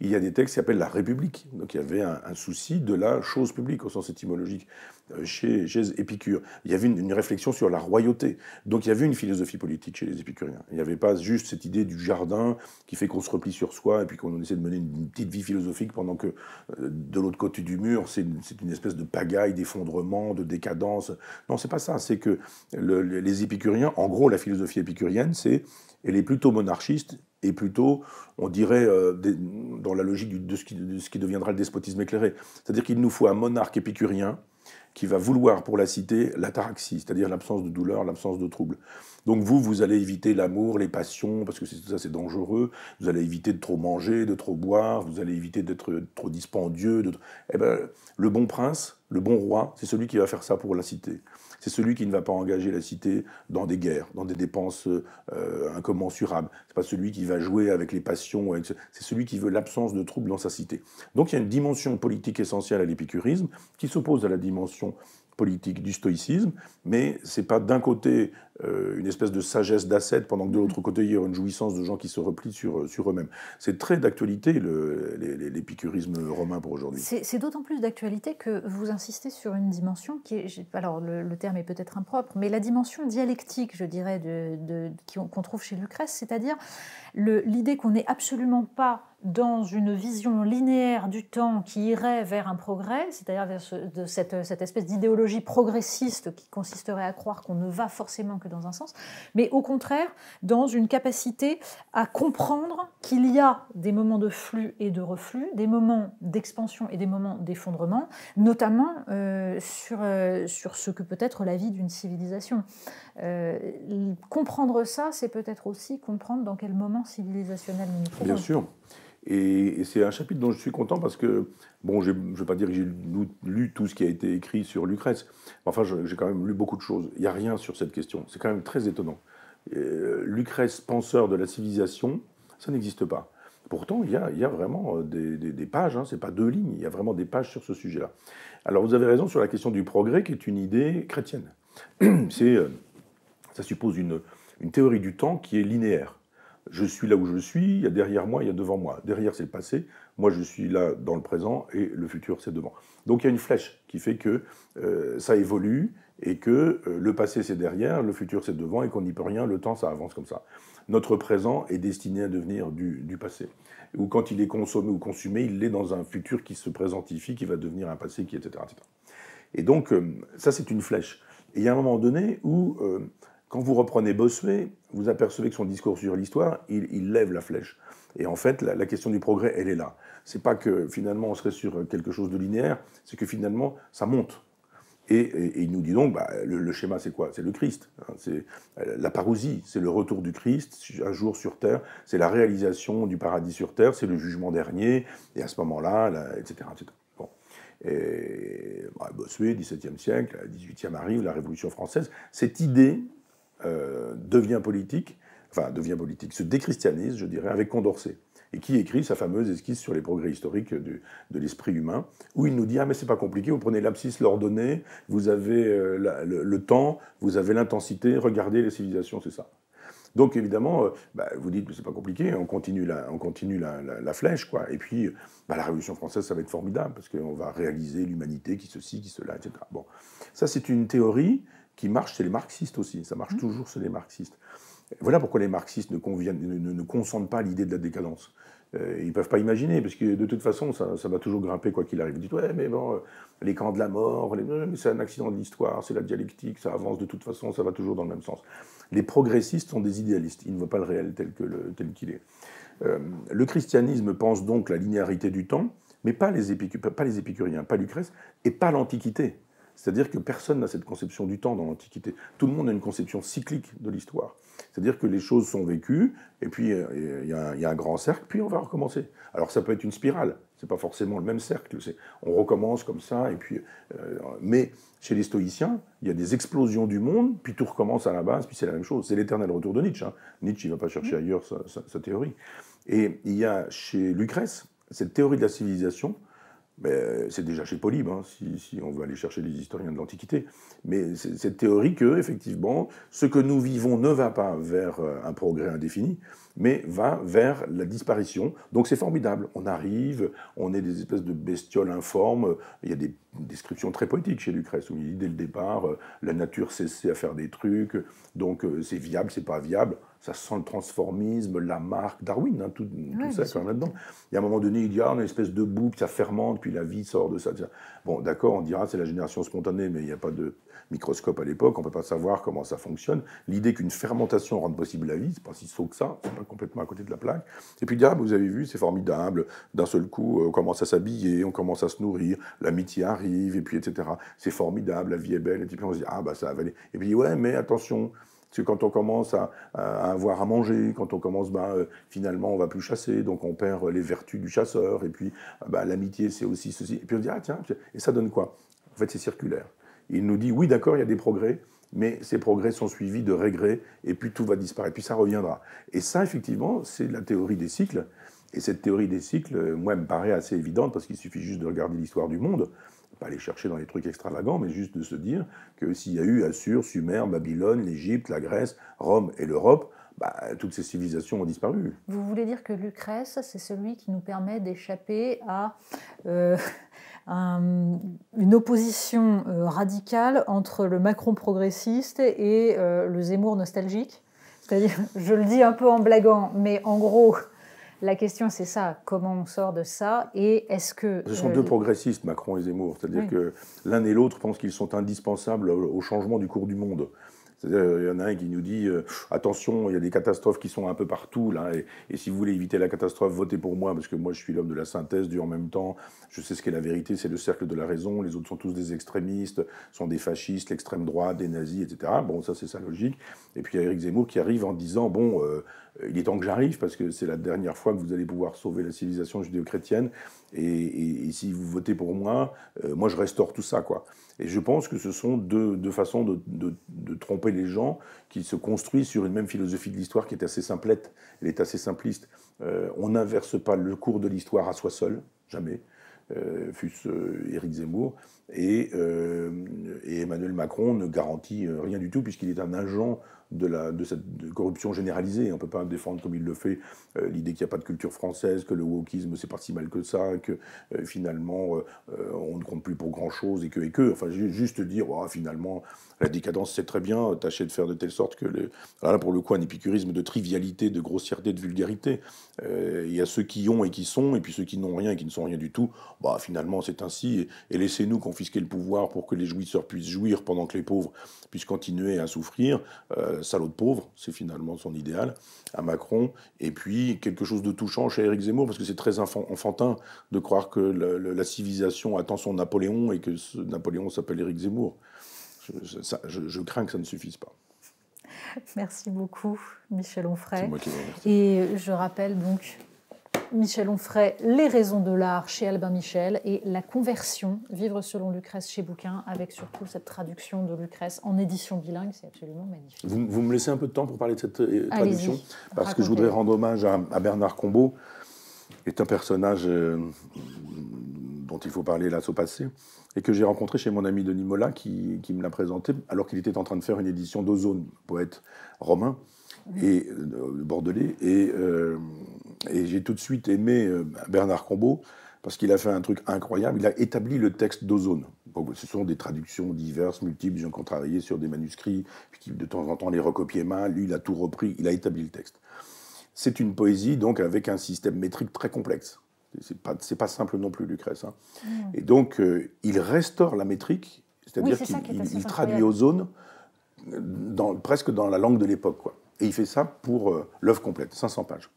il y a des textes qui s'appellent la République. Donc il y avait un, souci de la chose publique au sens étymologique euh, chez, chez Épicure. Il y avait une, réflexion sur la royauté. Donc il y avait une philosophie politique chez les épicuriens. Il n'y avait pas juste cette idée du jardin qui fait qu'on se replie sur soi et puis qu'on essaie de mener une, petite vie philosophique pendant que euh, de l'autre côté du mur, c'est une, espèce de pagaille, d'effondrement, de décadence. Non, c'est pas ça. C'est que les épicuriens, en gros, la philosophie épicurienne, c'est elle est plutôt monarchiste et plutôt, on dirait, euh, dans la logique de, ce qui, de, ce qui, deviendra le despotisme éclairé. C'est-à-dire qu'il nous faut un monarque épicurien qui va vouloir pour la cité l'ataraxie, c'est-à-dire l'absence de douleur, l'absence de trouble. Donc vous, vous allez éviter l'amour, les passions, parce que tout ça c'est dangereux. Vous allez éviter de trop manger, de trop boire, vous allez éviter d'être trop dispendieux. De... Eh ben, le bon prince, le bon roi, c'est celui qui va faire ça pour la cité. C'est celui qui ne va pas engager la cité dans des guerres, dans des dépenses euh, incommensurables. C'est pas celui qui va jouer avec les passions. C'est celui qui veut l'absence de troubles dans sa cité. Donc il y a une dimension politique essentielle à l'épicurisme qui s'oppose à la dimension politique du stoïcisme, mais c'est pas d'un côté euh, une espèce de sagesse d'asset, pendant que de l'autre côté, il y a une jouissance de gens qui se replient sur, euh, sur eux-mêmes. C'est très d'actualité, l'épicurisme romain pour aujourd'hui. C'est d'autant plus d'actualité que vous insistez sur une dimension qui est, alors le, terme est peut-être impropre, mais la dimension dialectique, je dirais, de, qu'on trouve chez Lucrèce, c'est-à-dire l'idée qu'on n'est absolument pas dans une vision linéaire du temps qui irait vers un progrès, c'est-à-dire vers de cette, cette espèce d'idéologie progressiste qui consisterait à croire qu'on ne va forcément que dans un sens, mais au contraire dans une capacité à comprendre qu'il y a des moments de flux et de reflux, des moments d'expansion et des moments d'effondrement, notamment euh, sur, euh, sur ce que peut être la vie d'une civilisation. Euh, comprendre ça, c'est peut-être aussi comprendre dans quel moment civilisationnel nous nous trouvons. Bien sûr. Et, c'est un chapitre dont je suis content parce que, bon, je ne vais pas dire que j'ai lu, tout ce qui a été écrit sur Lucrèce, enfin, j'ai quand même lu beaucoup de choses. Il n'y a rien sur cette question. C'est quand même très étonnant. Euh, Lucrèce, penseur de la civilisation, ça n'existe pas. Pourtant, il y a, vraiment euh, des, pages, hein, ce n'est pas deux lignes, il y a vraiment des pages sur ce sujet-là. Alors vous avez raison sur la question du progrès, qui est une idée chrétienne. C'est, euh, ça suppose une théorie du temps qui est linéaire je suis là où je suis, il y a derrière moi, il y a devant moi. Derrière, c'est le passé, moi, je suis là dans le présent, et le futur, c'est devant. Donc, il y a une flèche qui fait que euh, ça évolue, et que euh, le passé, c'est derrière, le futur, c'est devant, et qu'on n'y peut rien, le temps, ça avance comme ça. Notre présent est destiné à devenir du, passé. Ou quand il est consommé ou consumé, il l'est dans un futur qui se présentifie, qui va devenir un passé, qui, etc. Et donc, euh, ça, c'est une flèche. Et il y a un moment donné où quand vous reprenez Bossuet, vous apercevez que son discours sur l'histoire, il, lève la flèche. Et en fait, la, question du progrès, elle est là. C'est pas que finalement on serait sur quelque chose de linéaire, c'est que finalement ça monte. Et, il nous dit donc, bah, le, schéma, c'est quoi C'est le Christ. Hein. c'est euh, la parousie, c'est le retour du Christ un jour sur terre. C'est la réalisation du paradis sur terre. C'est le jugement dernier. Et à ce moment-là, etc. etc. Bon. Et bah, Bossuet, e siècle, 18e arrive la Révolution française. Cette idée euh, devient politique, enfin devient politique, se déchristianise, je dirais, avec Condorcet, et qui écrit sa fameuse esquisse sur les progrès historiques de, l'esprit humain, où il nous dit Ah, mais c'est pas compliqué, vous prenez l'abscisse, l'ordonnée, vous avez euh, le, temps, vous avez l'intensité, regardez les civilisations, c'est ça. Donc évidemment, euh, bah, vous dites, mais c'est pas compliqué, on continue la, on continue la, flèche, quoi. Et puis, bah, la Révolution française, ça va être formidable, parce qu'on va réaliser l'humanité qui ceci, qui cela, etc. Bon, ça c'est une théorie qui marche c'est les marxistes aussi. Ça marche mmh. toujours chez les marxistes. Voilà pourquoi les marxistes ne, ne, consentent pas l'idée de la décadence. Euh, ils ne peuvent pas imaginer, parce que de toute façon, ça, va toujours grimper quoi qu'il arrive. Ils disent, ouais, mais bon, euh, les camps de la mort, les... Euh, c'est un accident de l'histoire, c'est la dialectique, ça avance de toute façon, ça va toujours dans le même sens. Les progressistes sont des idéalistes, ils ne voient pas le réel tel qu'il est. le christianisme pense donc la linéarité du temps, mais pas les, pas les épicuriens, pas Lucrèce, et pas l'Antiquité. C'est-à-dire que personne n'a cette conception du temps dans l'Antiquité. Tout le monde a une conception cyclique de l'histoire. C'est-à-dire que les choses sont vécues, et puis euh, il y, a un grand cercle, puis on va recommencer. Alors ça peut être une spirale, c'est pas forcément le même cercle. On recommence comme ça, et puis. Euh, mais chez les stoïciens, il y a des explosions du monde, puis tout recommence à la base, puis c'est la même chose. C'est l'éternel retour de Nietzsche. Hein. Nietzsche, il va pas chercher mmh. ailleurs sa, sa théorie. Et il y a chez Lucrèce, cette théorie de la civilisation mais ben, c'est déjà chez Polybe, hein, si, on veut aller chercher les historiens de l'Antiquité. Mais cette théorie que, effectivement, ce que nous vivons ne va pas vers euh, un progrès indéfini, mais va vers la disparition. Donc c'est formidable. On arrive, on est des espèces de bestioles informes. Il y a des descriptions très poétiques chez Lucrèce, où il dit dès le départ, euh, la nature cessait à faire des trucs, donc euh, c'est viable, c'est pas viable ça sent le transformisme, la marque, Darwin, hein, tout, ça quand même là-dedans. y a un moment donné, il ah, on a une espèce de boue, ça fermente, puis la vie sort de ça. Bon, d'accord, on dira c'est la génération spontanée, mais il n'y a pas de microscope à l'époque, on ne peut pas savoir comment ça fonctionne. L'idée qu'une fermentation rende possible la vie, c'est pas si saut que ça, c'est pas complètement à côté de la plaque. Et puis, ah, vous avez vu, c'est formidable, d'un seul coup, euh, on commence à s'habiller, on commence à se nourrir, l'amitié arrive, et puis etc. C'est formidable, la vie est belle, et puis on se dit, ah bah ça va aller. Et puis, ouais, mais attention, parce que quand on commence à, avoir à manger, quand on commence, ben, euh, finalement, on ne va plus chasser, donc on perd euh, les vertus du chasseur. Et puis, euh, ben, l'amitié, c'est aussi ceci. Et puis on dit, ah tiens, et ça donne quoi En fait, c'est circulaire. Il nous dit, oui, d'accord, il y a des progrès, mais ces progrès sont suivis de regrets, et puis tout va disparaître, puis ça reviendra. Et ça, effectivement, c'est la théorie des cycles. Et cette théorie des cycles, moi, elle me paraît assez évidente, parce qu'il suffit juste de regarder l'histoire du monde pas aller chercher dans les trucs extravagants, mais juste de se dire que s'il y a eu Assur, Sumer, Babylone, l'Égypte, la Grèce, Rome et l'Europe, bah, toutes ces civilisations ont disparu. Vous voulez dire que Lucrèce, c'est celui qui nous permet d'échapper à euh, une opposition euh, radicale entre le Macron progressiste et euh, le Zemmour nostalgique C'est-à-dire, je le dis un peu en blaguant, mais en gros, la question, c'est ça, comment on sort de ça et est-ce que... Ce sont euh, deux progressistes, Macron et Zemmour, c'est-à-dire que l'un et l'autre pensent qu'ils sont indispensables au changement du cours du monde. Il y en a un qui nous dit euh, attention, il y a des catastrophes qui sont un peu partout là, et, si vous voulez éviter la catastrophe, votez pour moi parce que moi je suis l'homme de la synthèse, du en même temps, je sais ce qu'est la vérité, c'est le cercle de la raison. Les autres sont tous des extrémistes, sont des fascistes, l'extrême droite, des nazis, etc. Bon, ça c'est sa logique. Et puis il y a Éric Zemmour qui arrive en disant bon, euh, euh, il est temps que j'arrive parce que c'est la dernière fois que vous allez pouvoir sauver la civilisation judéo-chrétienne. Et, si vous votez pour moi, euh, moi je restaure tout ça. quoi. Et je pense que ce sont deux, façons de, tromper les gens qui se construisent sur une même philosophie de l'histoire qui est assez simplette. Elle est assez simpliste. Euh, on n'inverse pas le cours de l'histoire à soi seul, jamais. fût-ce Éric Zemmour, et, et Emmanuel Macron ne garantit rien du tout puisqu'il est un agent de, la, de cette corruption généralisée. On ne peut pas défendre comme il le fait euh, l'idée qu'il n'y a pas de culture française, que le wokisme c'est pas si mal que ça, que euh, finalement euh, on ne compte plus pour grand chose et que et que. Enfin juste dire finalement la décadence c'est très bien, tâcher de faire de telle sorte que le Alors là pour le coup un épicurisme de trivialité, de grossièreté, de vulgarité. Il y a ceux qui ont et qui sont et puis ceux qui n'ont rien et qui ne sont rien du tout. Bah finalement c'est ainsi et, laissez-nous confisquer le pouvoir pour que les jouisseurs puissent jouir pendant que les pauvres puissent continuer à souffrir. Euh, salaud de pauvre, c'est finalement son idéal, à Macron, et puis quelque chose de touchant chez Éric Zemmour, parce que c'est très enfantin de croire que la, civilisation attend son Napoléon et que ce Napoléon s'appelle Éric Zemmour. Je, je crains que ça ne suffise pas. Merci beaucoup, Michel Onfray. Et je rappelle donc Michel Onfray, Les raisons de l'art chez Albin Michel et La conversion, Vivre selon Lucrèce chez Bouquin, avec surtout cette traduction de Lucrèce en édition bilingue, c'est absolument magnifique. Vous, me laissez un peu de temps pour parler de cette euh, traduction, parce que je voudrais rendre hommage à, Bernard Combeau, qui est un personnage euh, dont il faut parler là au passé, et que j'ai rencontré chez mon ami Denis Mola, qui, qui me l'a présenté, alors qu'il était en train de faire une édition d'Ozone, poète romain et euh, bordelais, et et j'ai tout de suite aimé euh, Bernard Combeau, parce qu'il a fait un truc incroyable. Il a établi le texte d'Ozone. ce sont des traductions diverses, multiples, J'ai gens ont travaillé sur des manuscrits, puis de temps en temps les recopiaient main. Lui, il a tout repris, il a établi le texte. C'est une poésie, donc, avec un système métrique très complexe. C'est pas, pas simple non plus, Lucrèce. Hein. Mmh. Et donc, euh, il restaure la métrique, c'est-à-dire qu'il traduit Ozone euh, dans, presque dans la langue de l'époque. Et il fait ça pour l'œuvre complète, 500 pages.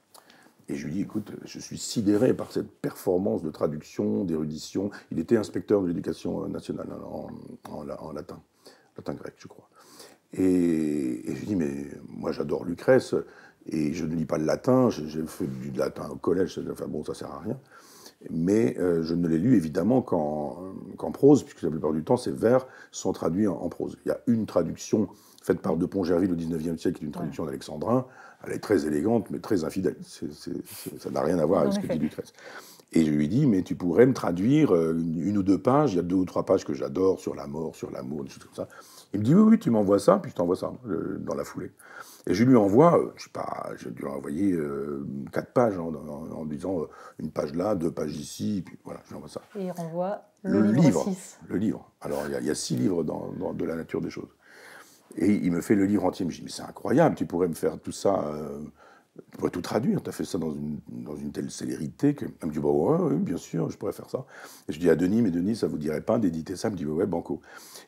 Et je lui dis, écoute, je suis sidéré par cette performance de traduction, d'érudition. Il était inspecteur de l'éducation euh, nationale hein, en, latin, latin grec, je crois. Et, je lui dis, mais moi j'adore Lucrèce, et je ne lis pas le latin, j'ai fait du latin au collège, enfin bon, ça sert à rien. Mais euh, je ne l'ai lu évidemment qu'en prose, puisque la plupart du temps, ces vers sont traduits en, prose. Il y a une traduction faite par De Pongerville au XIXe siècle, une traduction d'Alexandrin. Elle est très élégante, mais très infidèle. ça n'a rien à voir avec ce que dit Lucrèce. Et je lui dis, mais tu pourrais me traduire euh, une, ou deux pages, il y a deux ou trois pages que j'adore sur la mort, sur l'amour, des choses comme ça. Il me dit, oui, oui, tu m'envoies ça, puis je t'envoie ça euh, dans la foulée. Et je lui envoie, euh, je sais pas, j'ai dû lui envoyer quatre pages hein, en, disant une page là, deux pages ici, puis voilà, je lui envoie ça. Et il renvoie le, livre. le livre. Alors, il y, a six livres dans, de la nature des choses. Et il me fait le livre entier. Je me dis, mais c'est incroyable, tu pourrais me faire tout ça euh, tu pourrais tout traduire, tu as fait ça dans une, dans une telle célérité que. Elle me dit bah bien sûr, je pourrais faire ça. Et je dis à Denis Mais Denis, ça vous dirait pas d'éditer ça Elle me dit bah banco.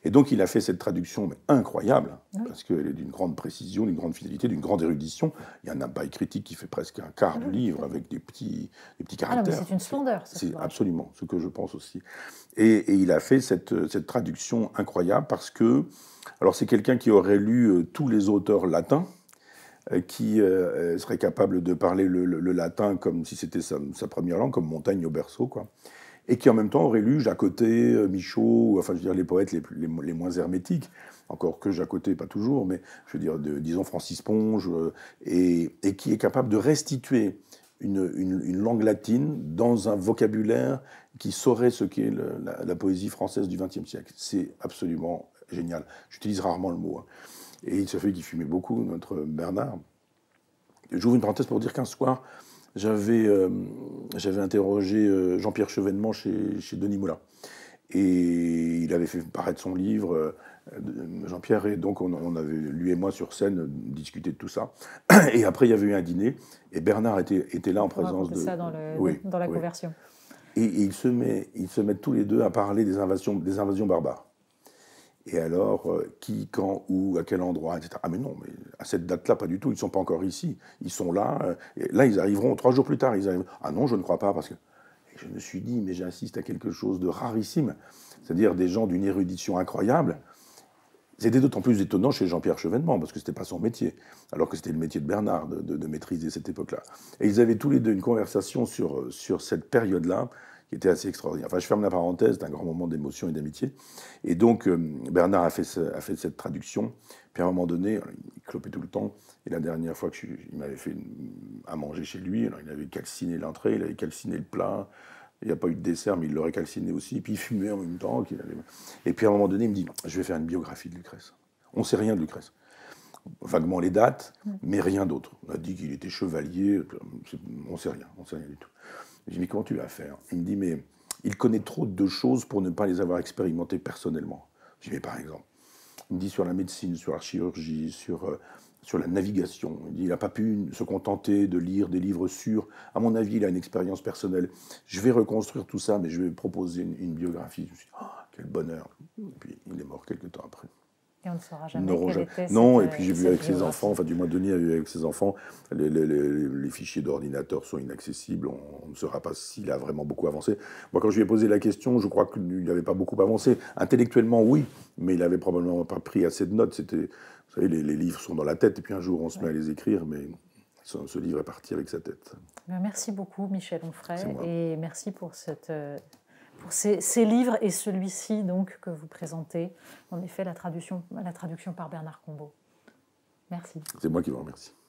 Et donc il a fait cette traduction mais incroyable, parce qu'elle est d'une grande précision, d'une grande fidélité, d'une grande érudition. Il y en a un bail critique qui fait presque un quart du livre avec des petits, des petits ah caractères. c'est une splendeur, C'est absolument ce que je pense aussi. Et, et il a fait cette, cette, traduction incroyable parce que. Alors c'est quelqu'un qui aurait lu euh, tous les auteurs latins euh, qui euh, euh, serait capable de parler le, latin comme si c'était sa, première langue, comme Montaigne au berceau, quoi. Et qui en même temps aurait lu Jacoté, Michaud, enfin je veux dire les poètes les, moins hermétiques, encore que Jacoté, pas toujours, mais je veux dire de, disons Francis Ponge, et, qui est capable de restituer une, langue latine dans un vocabulaire qui saurait ce qu'est la, la, poésie française du XXe siècle. C'est absolument génial. J'utilise rarement le mot. Hein. Et il se fait qu'il fumait beaucoup, notre Bernard. J'ouvre une parenthèse pour dire qu'un soir, j'avais euh, j'avais interrogé euh, Jean-Pierre Chevènement chez, chez, Denis Moulin. Et il avait fait paraître son livre, euh, Jean-Pierre, et donc on, avait, lui et moi, sur scène, discuté de tout ça. Et après, il y avait eu un dîner, et Bernard était, était là en présence de... ça dans, le, oui, dans la conversion. Et, il ils, se met, se mettent tous les deux à parler des invasions, des invasions barbares. Et alors, euh, qui, quand, où, à quel endroit, etc. Ah mais non, mais à cette date-là, pas du tout, ils ne sont pas encore ici. Ils sont là, euh, et là, ils arriveront trois jours plus tard. Ils arrivent. Ah non, je ne crois pas, parce que... je me suis dit, mais j'insiste à quelque chose de rarissime, c'est-à-dire des gens d'une érudition incroyable. C'était d'autant plus étonnant chez Jean-Pierre Chevènement, parce que ce n'était pas son métier, alors que c'était le métier de Bernard de, maîtriser cette époque-là. Et ils avaient tous les deux une conversation sur, euh, sur cette période-là, qui était assez extraordinaire. Enfin, je ferme la parenthèse, d'un un grand moment d'émotion et d'amitié. Et donc, euh, Bernard a fait, fait cette traduction. Puis à un moment donné, il clopait tout le temps. Et la dernière fois qu'il m'avait fait à manger chez lui, alors il avait calciné l'entrée, il avait calciné le plat. Il n'y a pas eu de dessert, mais il l'aurait calciné aussi. Puis il fumait en même temps. Et puis à un moment donné, il me dit Je vais faire une biographie de Lucrèce. On ne sait rien de Lucrèce vaguement les dates, mais rien d'autre. On a dit qu'il était chevalier, on ne sait rien, on sait rien du tout. Je dit, mais comment tu vas faire Il me dit, mais il connaît trop de choses pour ne pas les avoir expérimentées personnellement. J'ai dis mais par exemple, il me dit sur la médecine, sur la chirurgie, sur, euh, sur la navigation. Il n'a pas pu se contenter de lire des livres sûrs. À mon avis, il a une expérience personnelle. Je vais reconstruire tout ça, mais je vais proposer une, biographie. Je me suis dit, oh, quel bonheur. Et puis, il est mort quelques temps après on ne saura jamais. non, et puis j'ai euh, vu avec ses enfants, enfin du moins Denis a vu avec ses enfants, les, fichiers d'ordinateur sont inaccessibles, on, ne saura pas s'il a vraiment beaucoup avancé. Moi quand je lui ai posé la question, je crois qu'il n'avait pas beaucoup avancé. Intellectuellement oui, mais il n'avait probablement pas pris assez de notes. C'était, vous savez, les, livres sont dans la tête, et puis un jour on se met à les écrire, mais ce livre est parti avec sa tête. Ben, merci beaucoup Michel Onfray, et merci pour cette euh, ces, livres et celui-ci donc que vous présentez, en effet la traduction, la traduction par Bernard Combeau. Merci. C'est moi qui vous remercie.